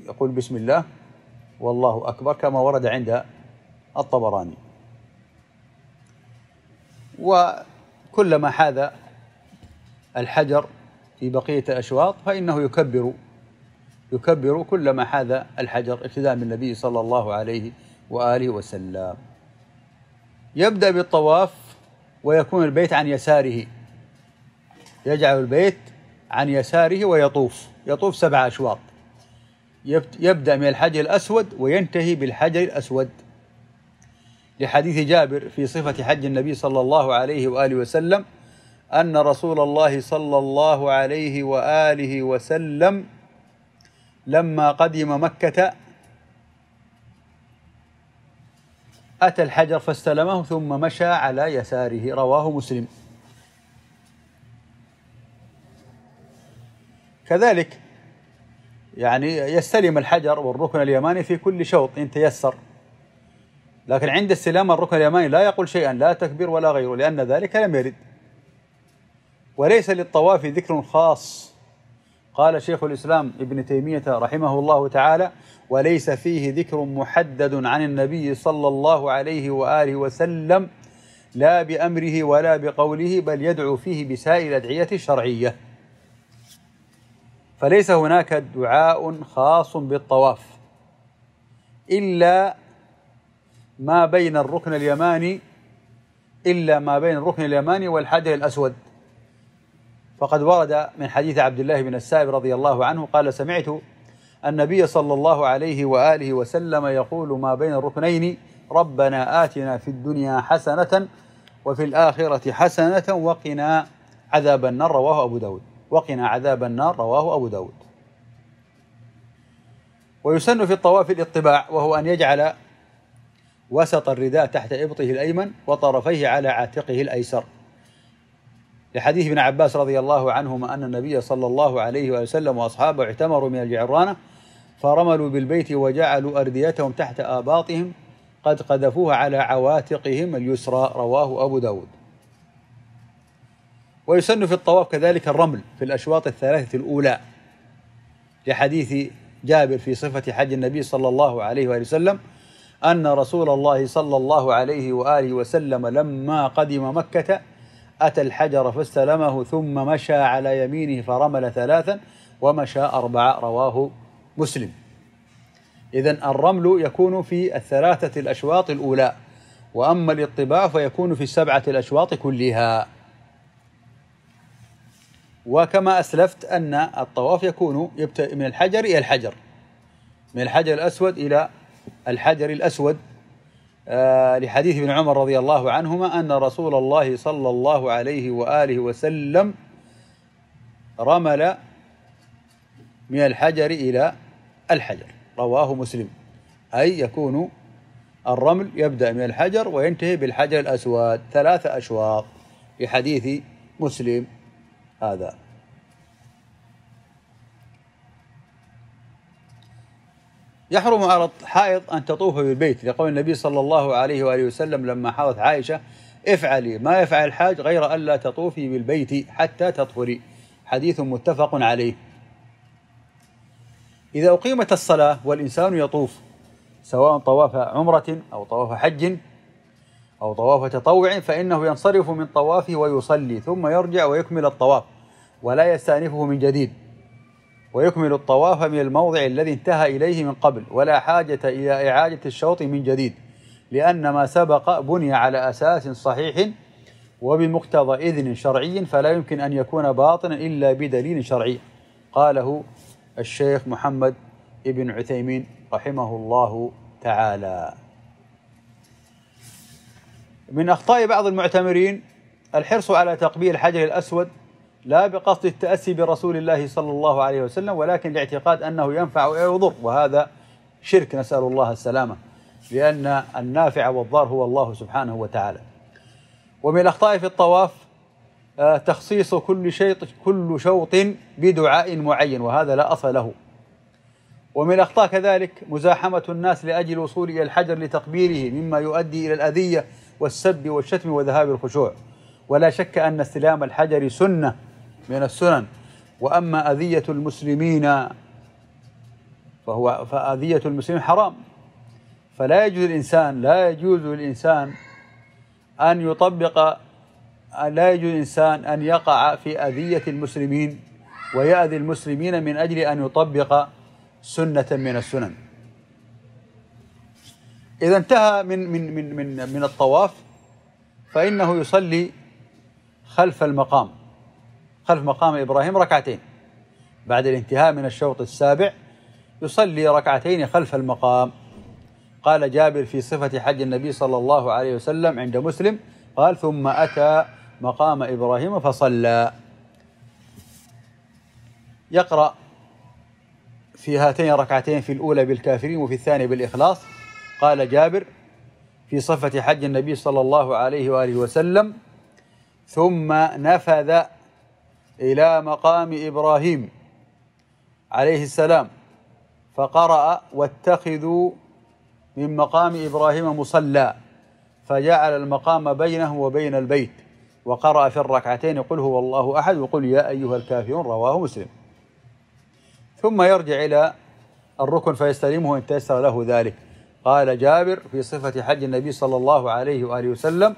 S1: يقول بسم الله والله أكبر كما ورد عند الطبراني وكلما حاذ الحجر في بقية الأشواط فإنه يكبر يكبر كلما حاذ الحجر ابتداء من النبي صلى الله عليه وآله وسلم يبدأ بالطواف ويكون البيت عن يساره يجعل البيت عن يساره ويطوف يطوف سبع أشواط يبدأ من الحجر الأسود وينتهي بالحجر الأسود لحديث جابر في صفة حج النبي صلى الله عليه وآله وسلم أن رسول الله صلى الله عليه وآله وسلم لما قدم مكة أتى الحجر فاستلمه ثم مشى على يساره رواه مسلم كذلك يعني يستلم الحجر والركن اليماني في كل شوط إن تيسر لكن عند استلام الركن اليماني لا يقول شيئا لا تكبير ولا غيره لأن ذلك لم يرد وليس للطواف ذكر خاص قال شيخ الإسلام ابن تيمية رحمه الله تعالى وليس فيه ذكر محدد عن النبي صلى الله عليه واله وسلم لا بامره ولا بقوله بل يدعو فيه بسائر الادعيه الشرعيه فليس هناك دعاء خاص بالطواف الا ما بين الركن اليماني الا ما بين الركن اليماني والحجر الاسود فقد ورد من حديث عبد الله بن السائب رضي الله عنه قال سمعت النبي صلى الله عليه واله وسلم يقول ما بين الركنين ربنا آتنا في الدنيا حسنة وفي الآخرة حسنة وقنا عذاب النار رواه أبو داود وقنا عذاب النار رواه أبو داود ويسن في الطواف الاطباع وهو أن يجعل وسط الرداء تحت إبطه الأيمن وطرفيه على عاتقه الأيسر لحديث ابن عباس رضي الله عنهما أن النبي صلى الله عليه وسلم وأصحابه اعتمروا من الجعرانة فرملوا بالبيت وجعلوا أرديتهم تحت آباطهم قد قذفوها على عواتقهم اليسرى رواه أبو داود ويسن في الطواف كذلك الرمل في الأشواط الثلاثة الأولى لحديث جابر في صفة حج النبي صلى الله عليه وآله وسلم أن رسول الله صلى الله عليه وآله وسلم لما قدم مكة أتى الحجر فاستلمه ثم مشى على يمينه فرمل ثلاثا ومشى أربعة رواه مسلم إذا الرمل يكون في الثلاثة الأشواط الأولى وأما الاطباع فيكون في السبعة الأشواط كلها وكما أسلفت أن الطواف يكون يبتدئ من الحجر إلى الحجر من الحجر الأسود إلى الحجر الأسود آه لحديث ابن عمر رضي الله عنهما أن رسول الله صلى الله عليه وآله وسلم رمل من الحجر إلى الحجر رواه مسلم أي يكون الرمل يبدأ من الحجر وينتهي بالحجر الأسود ثلاثة أشواط في حديث مسلم هذا يحرم على الحائض أن تطوف بالبيت لقول النبي صلى الله عليه وآله وسلم لما حاضت عائشة افعلي ما يفعل الحاج غير ألا تطوفي بالبيت حتى تطهري حديث متفق عليه إذا أقيمت الصلاة والإنسان يطوف سواء طواف عمرة أو طواف حج أو طواف تطوع فإنه ينصرف من طوافه ويصلي ثم يرجع ويكمل الطواف ولا يستأنفه من جديد ويكمل الطواف من الموضع الذي انتهى إليه من قبل ولا حاجة إلى إعادة الشوط من جديد لأن ما سبق بني على أساس صحيح وبمقتضى إذن شرعي فلا يمكن أن يكون باطنا إلا بدليل شرعي قاله الشيخ محمد ابن عثيمين رحمه الله تعالى من أخطاء بعض المعتمرين الحرص على تقبيل الحجر الأسود لا بقصد التأسي برسول الله صلى الله عليه وسلم ولكن لاعتقاد أنه ينفع ويضر يضر وهذا شرك نسأل الله السلامة لأن النافع والضار هو الله سبحانه وتعالى ومن الأخطاء في الطواف آه، تخصيص كل شيء كل شوط بدعاء معين وهذا لا اصل له ومن الأخطاء كذلك مزاحمة الناس لأجل الوصول إلى الحجر لتقبيره مما يؤدي إلى الأذية والسب والشتم وذهاب الخشوع ولا شك أن استلام الحجر سنة من السنن وأما أذية المسلمين فهو فأذية المسلمين حرام فلا يجوز الإنسان لا يجوز للإنسان أن يطبق لا يجوز إنسان أن يقع في أذية المسلمين ويأذي المسلمين من أجل أن يطبق سنة من السنن إذا انتهى من من من من من الطواف فإنه يصلي خلف المقام خلف مقام إبراهيم ركعتين بعد الانتهاء من الشوط السابع يصلي ركعتين خلف المقام قال جابر في صفة حج النبي صلى الله عليه وسلم عند مسلم قال ثم أتى مقام إبراهيم فصلى يقرأ في هاتين ركعتين في الأولى بالكافرين وفي الثانية بالإخلاص قال جابر في صفة حج النبي صلى الله عليه وآله وسلم ثم نفذ إلى مقام إبراهيم عليه السلام فقرأ واتخذوا من مقام إبراهيم مصلى فجعل المقام بينه وبين البيت وقرأ في الركعتين قل هو الله أحد وقل يا أيها الكافرون رواه مسلم ثم يرجع إلى الركن فيستلمه إن تيسر له ذلك قال جابر في صفة حج النبي صلى الله عليه وآله وسلم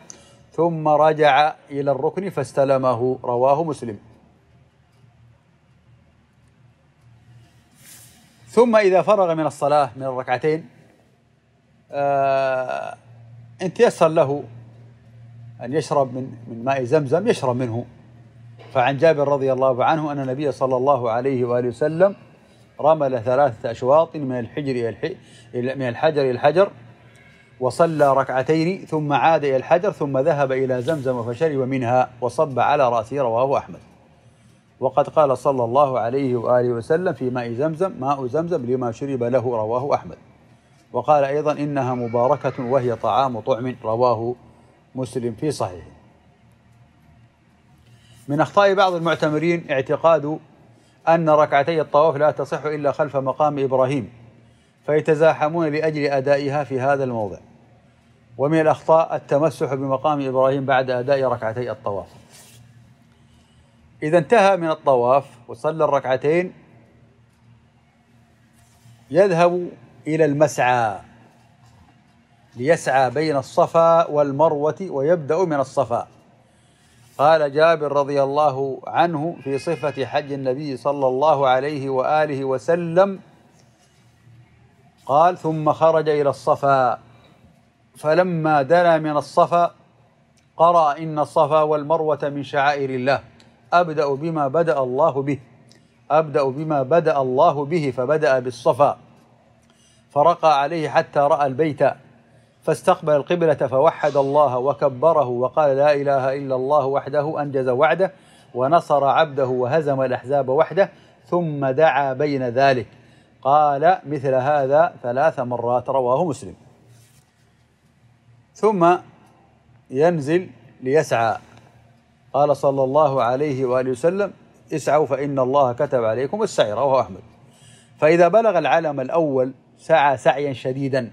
S1: ثم رجع إلى الركن فاستلمه رواه مسلم ثم إذا فرغ من الصلاة من الركعتين آه إن تيسر له أن يشرب من من ماء زمزم يشرب منه فعن جابر رضي الله عنه أن النبي صلى الله عليه وآله وسلم رمل ثلاثة أشواط من الحجر إلى من الحجر إلى الحجر وصلى ركعتين ثم عاد إلى الحجر ثم ذهب إلى زمزم فشرب منها وصب على رأسه رواه أحمد وقد قال صلى الله عليه وآله وسلم في ماء زمزم ماء زمزم لما شرب له رواه أحمد وقال أيضا إنها مباركة وهي طعام طعم رواه مسلم في صحيحه من أخطاء بعض المعتمرين اعتقاد أن ركعتي الطواف لا تصح إلا خلف مقام إبراهيم فيتزاحمون لأجل أدائها في هذا الموضع ومن الأخطاء التمسح بمقام إبراهيم بعد أداء ركعتي الطواف إذا انتهى من الطواف وصلى الركعتين يذهب إلى المسعى ليسعى بين الصفا والمروة ويبدأ من الصفا قال جابر رضي الله عنه في صفة حج النبي صلى الله عليه وآله وسلم قال ثم خرج إلى الصفا فلما دنا من الصفا قرأ إن الصفا والمروة من شعائر الله أبدأ بما بدأ الله به أبدأ بما بدأ الله به فبدأ بالصفا فرقى عليه حتى رأى البيت فاستقبل القبلة فوحد الله وكبره وقال لا إله إلا الله وحده أنجز وعده ونصر عبده وهزم الأحزاب وحده ثم دعا بين ذلك قال مثل هذا ثلاث مرات رواه مسلم ثم ينزل ليسعى قال صلى الله عليه وآله وسلم اسعوا فإن الله كتب عليكم السعي رواه أحمد فإذا بلغ العلم الأول سعى سعيا شديدا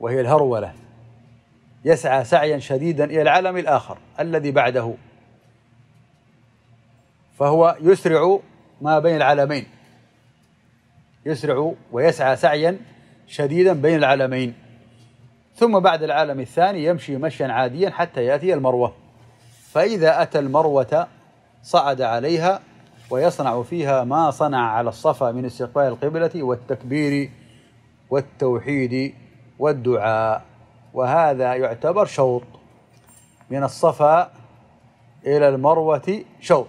S1: وهي الهرولة يسعى سعيا شديدا إلى العالم الآخر الذي بعده فهو يسرع ما بين العالمين يسرع ويسعى سعيا شديدا بين العالمين ثم بعد العالم الثاني يمشي مشيا عاديا حتى ياتي المروه فاذا اتى المروه صعد عليها ويصنع فيها ما صنع على الصفا من استقبال القبله والتكبير والتوحيد والدعاء وهذا يعتبر شوط من الصفا إلى المروة شوط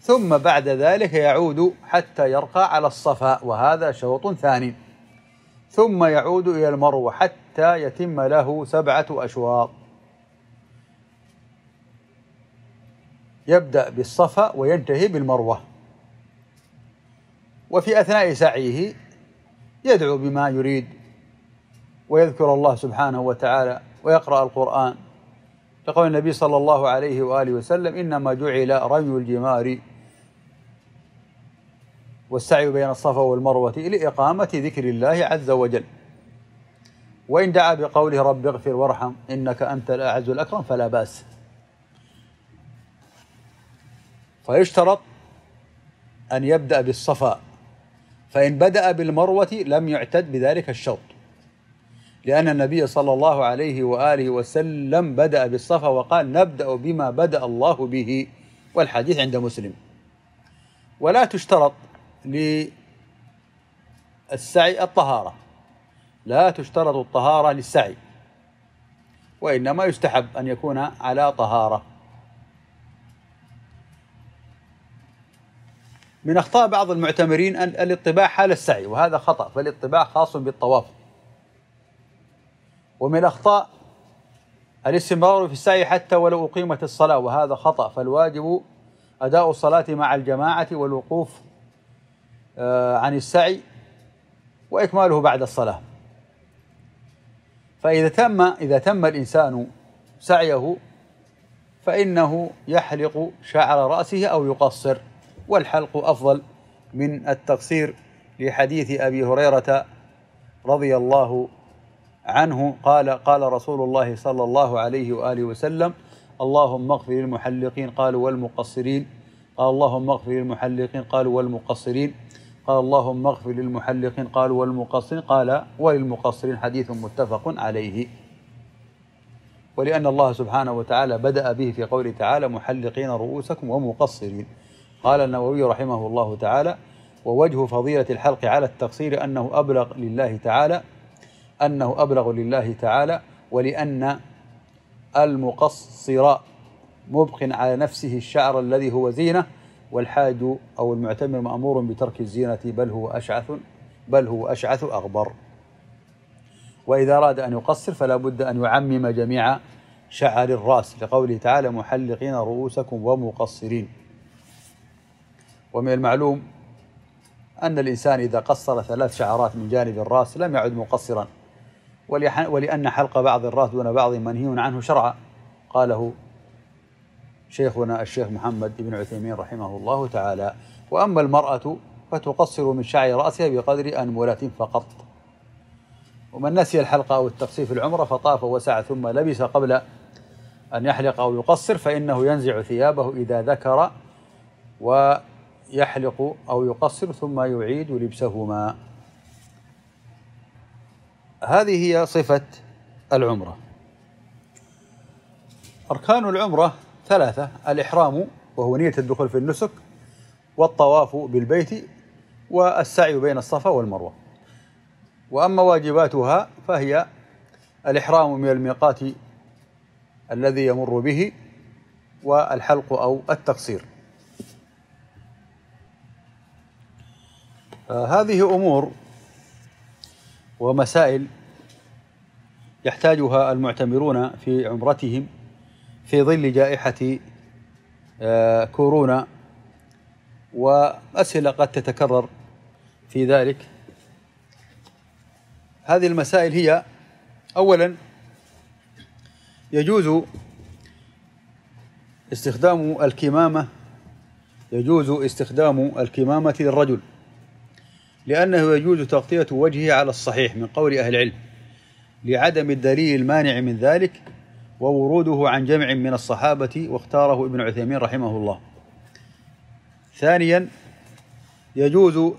S1: ثم بعد ذلك يعود حتى يرقى على الصفا وهذا شوط ثاني ثم يعود إلى المروة حتى يتم له سبعة أشواط يبدأ بالصفا وينتهي بالمروة وفي أثناء سعيه يدعو بما يريد ويذكر الله سبحانه وتعالى ويقرأ القرآن لقول النبي صلى الله عليه وآله وسلم إنما جعل رمي الجمار والسعي بين الصفا والمروة لإقامة ذكر الله عز وجل وإن دعا بقوله رب اغفر وارحم إنك أنت الأعز الأكرم فلا بأس فيشترط أن يبدأ بالصفا فإن بدأ بالمروة لم يعتد بذلك الشرط لأن النبي صلى الله عليه وآله وسلم بدأ بالصفا وقال نبدأ بما بدأ الله به والحديث عند مسلم ولا تشترط للسعي الطهارة لا تشترط الطهارة للسعي وإنما يستحب أن يكون على طهارة من أخطاء بعض المعتمرين الاطباع حال السعي وهذا خطأ فالاطباع خاص بالطواف ومن الأخطاء الاستمرار في السعي حتى ولو أقيمت الصلاة وهذا خطأ فالواجب أداء الصلاة مع الجماعة والوقوف آه، عن السعي وإكماله بعد الصلاة فإذا تم إذا تم الإنسان سعيه فإنه يحلق شعر رأسه أو يقصر والحلق أفضل من التقصير لحديث أبي هريرة رضي الله عنه قال قال رسول الله صلى الله عليه واله وسلم اللهم اغفر للمحلقين قالوا والمقصرين قال اللهم اغفر للمحلقين قالوا والمقصرين قال اللهم اغفر للمحلقين قالوا والمقصرين قال وللمقصرين حديث متفق عليه ولأن الله سبحانه وتعالى بدأ به في قوله تعالى محلقين رؤوسكم ومقصرين قال النووي رحمه الله تعالى ووجه فضيلة الحلق على التقصير أنه أبلغ لله تعالى أنه أبلغ لله تعالى ولأن المقصر مبق على نفسه الشعر الذي هو زينة والحاج أو المعتمر مأمور بترك الزينة بل هو أشعث بل هو أشعث أغبر وإذا أراد أن يقصر فلا بد أن يعمم جميع شعر الرأس لقوله تعالى محلقين رؤوسكم ومقصرين ومن المعلوم أن الإنسان إذا قصر ثلاث شعرات من جانب الرأس لم يعد مقصرا ولأن حلق بعض الراس دون بعض منهي عنه شرعا قاله شيخنا الشيخ محمد بن عثيمين رحمه الله تعالى وأما المرأة فتقصر من شعر رأسها بقدر أنملة فقط ومن نسي الحلقة أو التقصير في العمرة فطاف وسعى ثم لبس قبل أن يحلق أو يقصر فإنه ينزع ثيابه إذا ذكر ويحلق أو يقصر ثم يعيد لبسهما هذه هي صفة العمرة أركان العمرة ثلاثة الإحرام وهو نية الدخول في النسك والطواف بالبيت والسعي بين الصفا والمروة وأما واجباتها فهي الإحرام من الميقات الذي يمر به والحلق أو التقصير آه، هذه أمور ومسائل يحتاجها المعتمرون في عمرتهم في ظل جائحة آه، كورونا وأسئلة قد تتكرر في ذلك هذه المسائل هي أولا يجوز استخدام الكمامة يجوز استخدام الكمامة للرجل لأنه يجوز تغطية وجهه على الصحيح من قول أهل العلم لعدم الدليل المانع من ذلك ووروده عن جمع من الصحابة واختاره ابن عثيمين رحمه الله ثانيا يجوز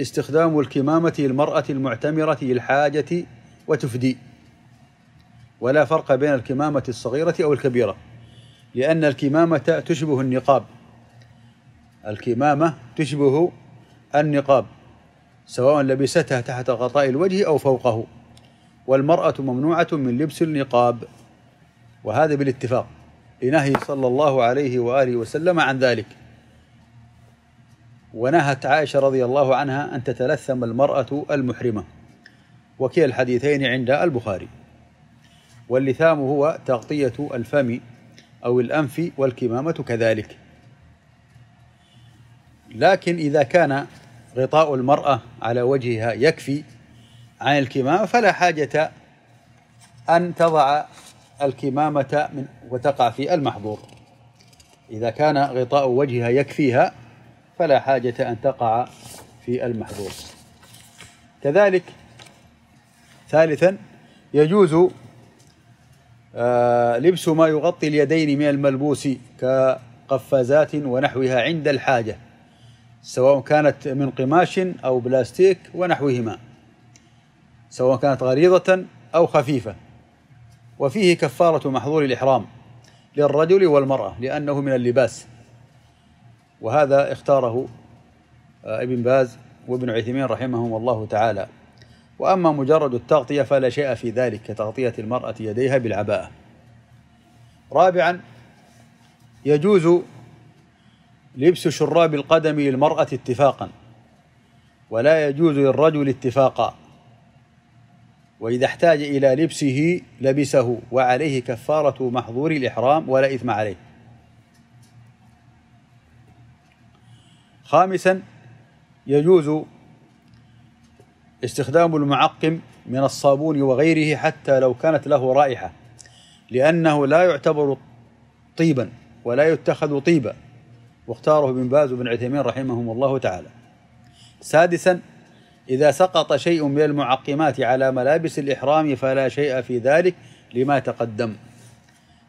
S1: استخدام الكمامة للمرأة المعتمرة للحاجة وتفدي ولا فرق بين الكمامة الصغيرة أو الكبيرة لأن الكمامة تشبه النقاب الكمامة تشبه النقاب سواء لبستها تحت غطاء الوجه أو فوقه والمرأة ممنوعة من لبس النقاب وهذا بالاتفاق لنهي صلى الله عليه وآله وسلم عن ذلك ونهت عائشة رضي الله عنها أن تتلثم المرأة المحرمة وكلا الحديثين عند البخاري واللثام هو تغطية الفم أو الأنف والكمامة كذلك لكن إذا كان غطاء المرأة على وجهها يكفي عن الكمامة فلا حاجة أن تضع الكمامة من وتقع في المحظور إذا كان غطاء وجهها يكفيها فلا حاجة أن تقع في المحظور كذلك ثالثا يجوز آه لبس ما يغطي اليدين من الملبوس كقفازات ونحوها عند الحاجه سواء كانت من قماش أو بلاستيك ونحوهما سواء كانت غليظة أو خفيفة وفيه كفارة محظور الإحرام للرجل والمرأة لأنه من اللباس وهذا اختاره آه، ابن باز وابن عثيمين رحمهم الله تعالى وأما مجرد التغطية فلا شيء في ذلك كتغطية المرأة يديها بالعباءة رابعا يجوز لبس شراب القدم للمرأة اتفاقا ولا يجوز للرجل اتفاقا وإذا احتاج إلى لبسه لبسه وعليه كفارة محظور الإحرام ولا إثم عليه خامسا يجوز استخدام المعقم من الصابون وغيره حتى لو كانت له رائحة لأنه لا يعتبر طيبا ولا يتخذ طيبا واختاره ابن باز وابن عثيمين رحمهم الله تعالى سادسا إذا سقط شيء من المعقمات على ملابس الإحرام فلا شيء في ذلك لما تقدم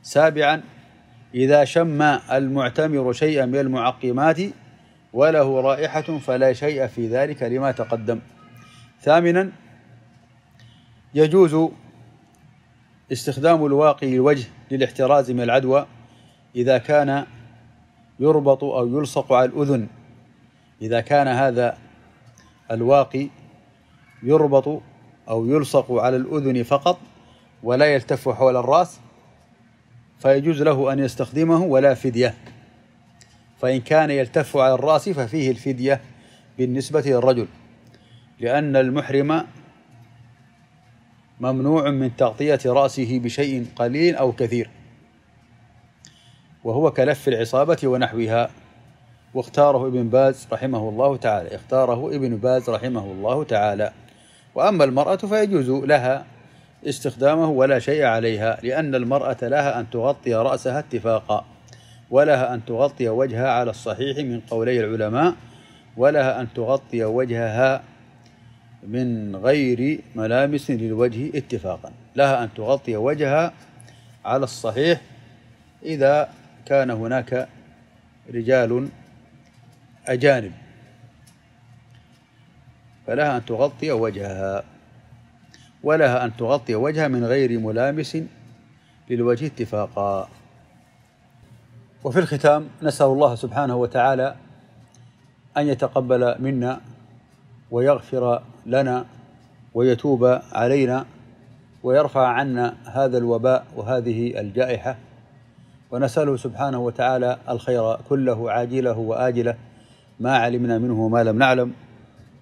S1: سابعا إذا شم المعتمر شيئا من المعقمات وله رائحة فلا شيء في ذلك لما تقدم ثامنا يجوز استخدام الواقي الوجه للاحتراز من العدوى إذا كان يربط أو يلصق على الأذن إذا كان هذا الواقي يربط أو يلصق على الأذن فقط ولا يلتف حول الرأس فيجوز له أن يستخدمه ولا فدية فإن كان يلتف على الرأس ففيه الفدية بالنسبة للرجل لأن المحرم ممنوع من تغطية رأسه بشيء قليل أو كثير وهو كلف العصابة ونحوها واختاره ابن باز رحمه الله تعالى اختاره ابن باز رحمه الله تعالى وأما المرأة فيجوز لها استخدامه ولا شيء عليها لأن المرأة لها أن تغطي رأسها اتفاقا ولها أن تغطي وجهها على الصحيح من قولي العلماء ولها أن تغطي وجهها من غير ملامس للوجه اتفاقا لها أن تغطي وجهها على الصحيح إذا كان هناك رجال أجانب فلها أن تغطي وجهها ولها أن تغطي وجهها من غير ملامس للوجه اتفاقا وفي الختام نسأل الله سبحانه وتعالى أن يتقبل منا ويغفر لنا ويتوب علينا ويرفع عنا هذا الوباء وهذه الجائحه ونسأله سبحانه وتعالى الخير كله عاجله وآجله ما علمنا منه وما لم نعلم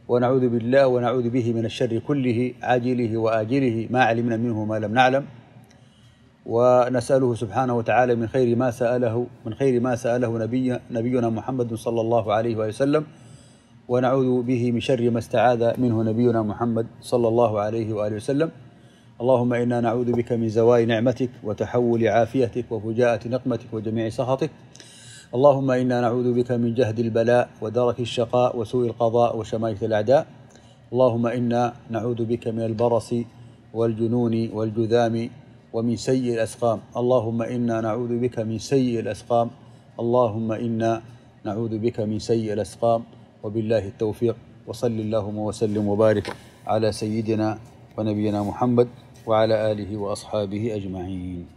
S1: ونعوذ بالله ونعوذ به من الشر كله عاجله وآجله ما علمنا منه وما لم نعلم ونسأله سبحانه وتعالى من خير ما سأله من خير ما سأله نبي نبينا محمد صلى الله عليه وسلم ونعوذ به من شر ما استعاذ منه نبينا محمد صلى الله عليه وآله وسلم اللهم إنا نعوذ بك من زوال نعمتك وتحول عافيتك وفجاءة نقمتك وجميع سخطك اللهم إنا نعوذ بك من جهد البلاء ودرك الشقاء وسوء القضاء وشماتة الأعداء اللهم إنا نعوذ بك من البرص والجنون والجذام ومن سيء الأسقام اللهم إنا نعوذ بك من سيء الأسقام اللهم إنا نعوذ بك من سيء الأسقام وبالله التوفيق وصل اللهم وسلم وبارك على سيدنا ونبينا محمد وعلى آله وأصحابه أجمعين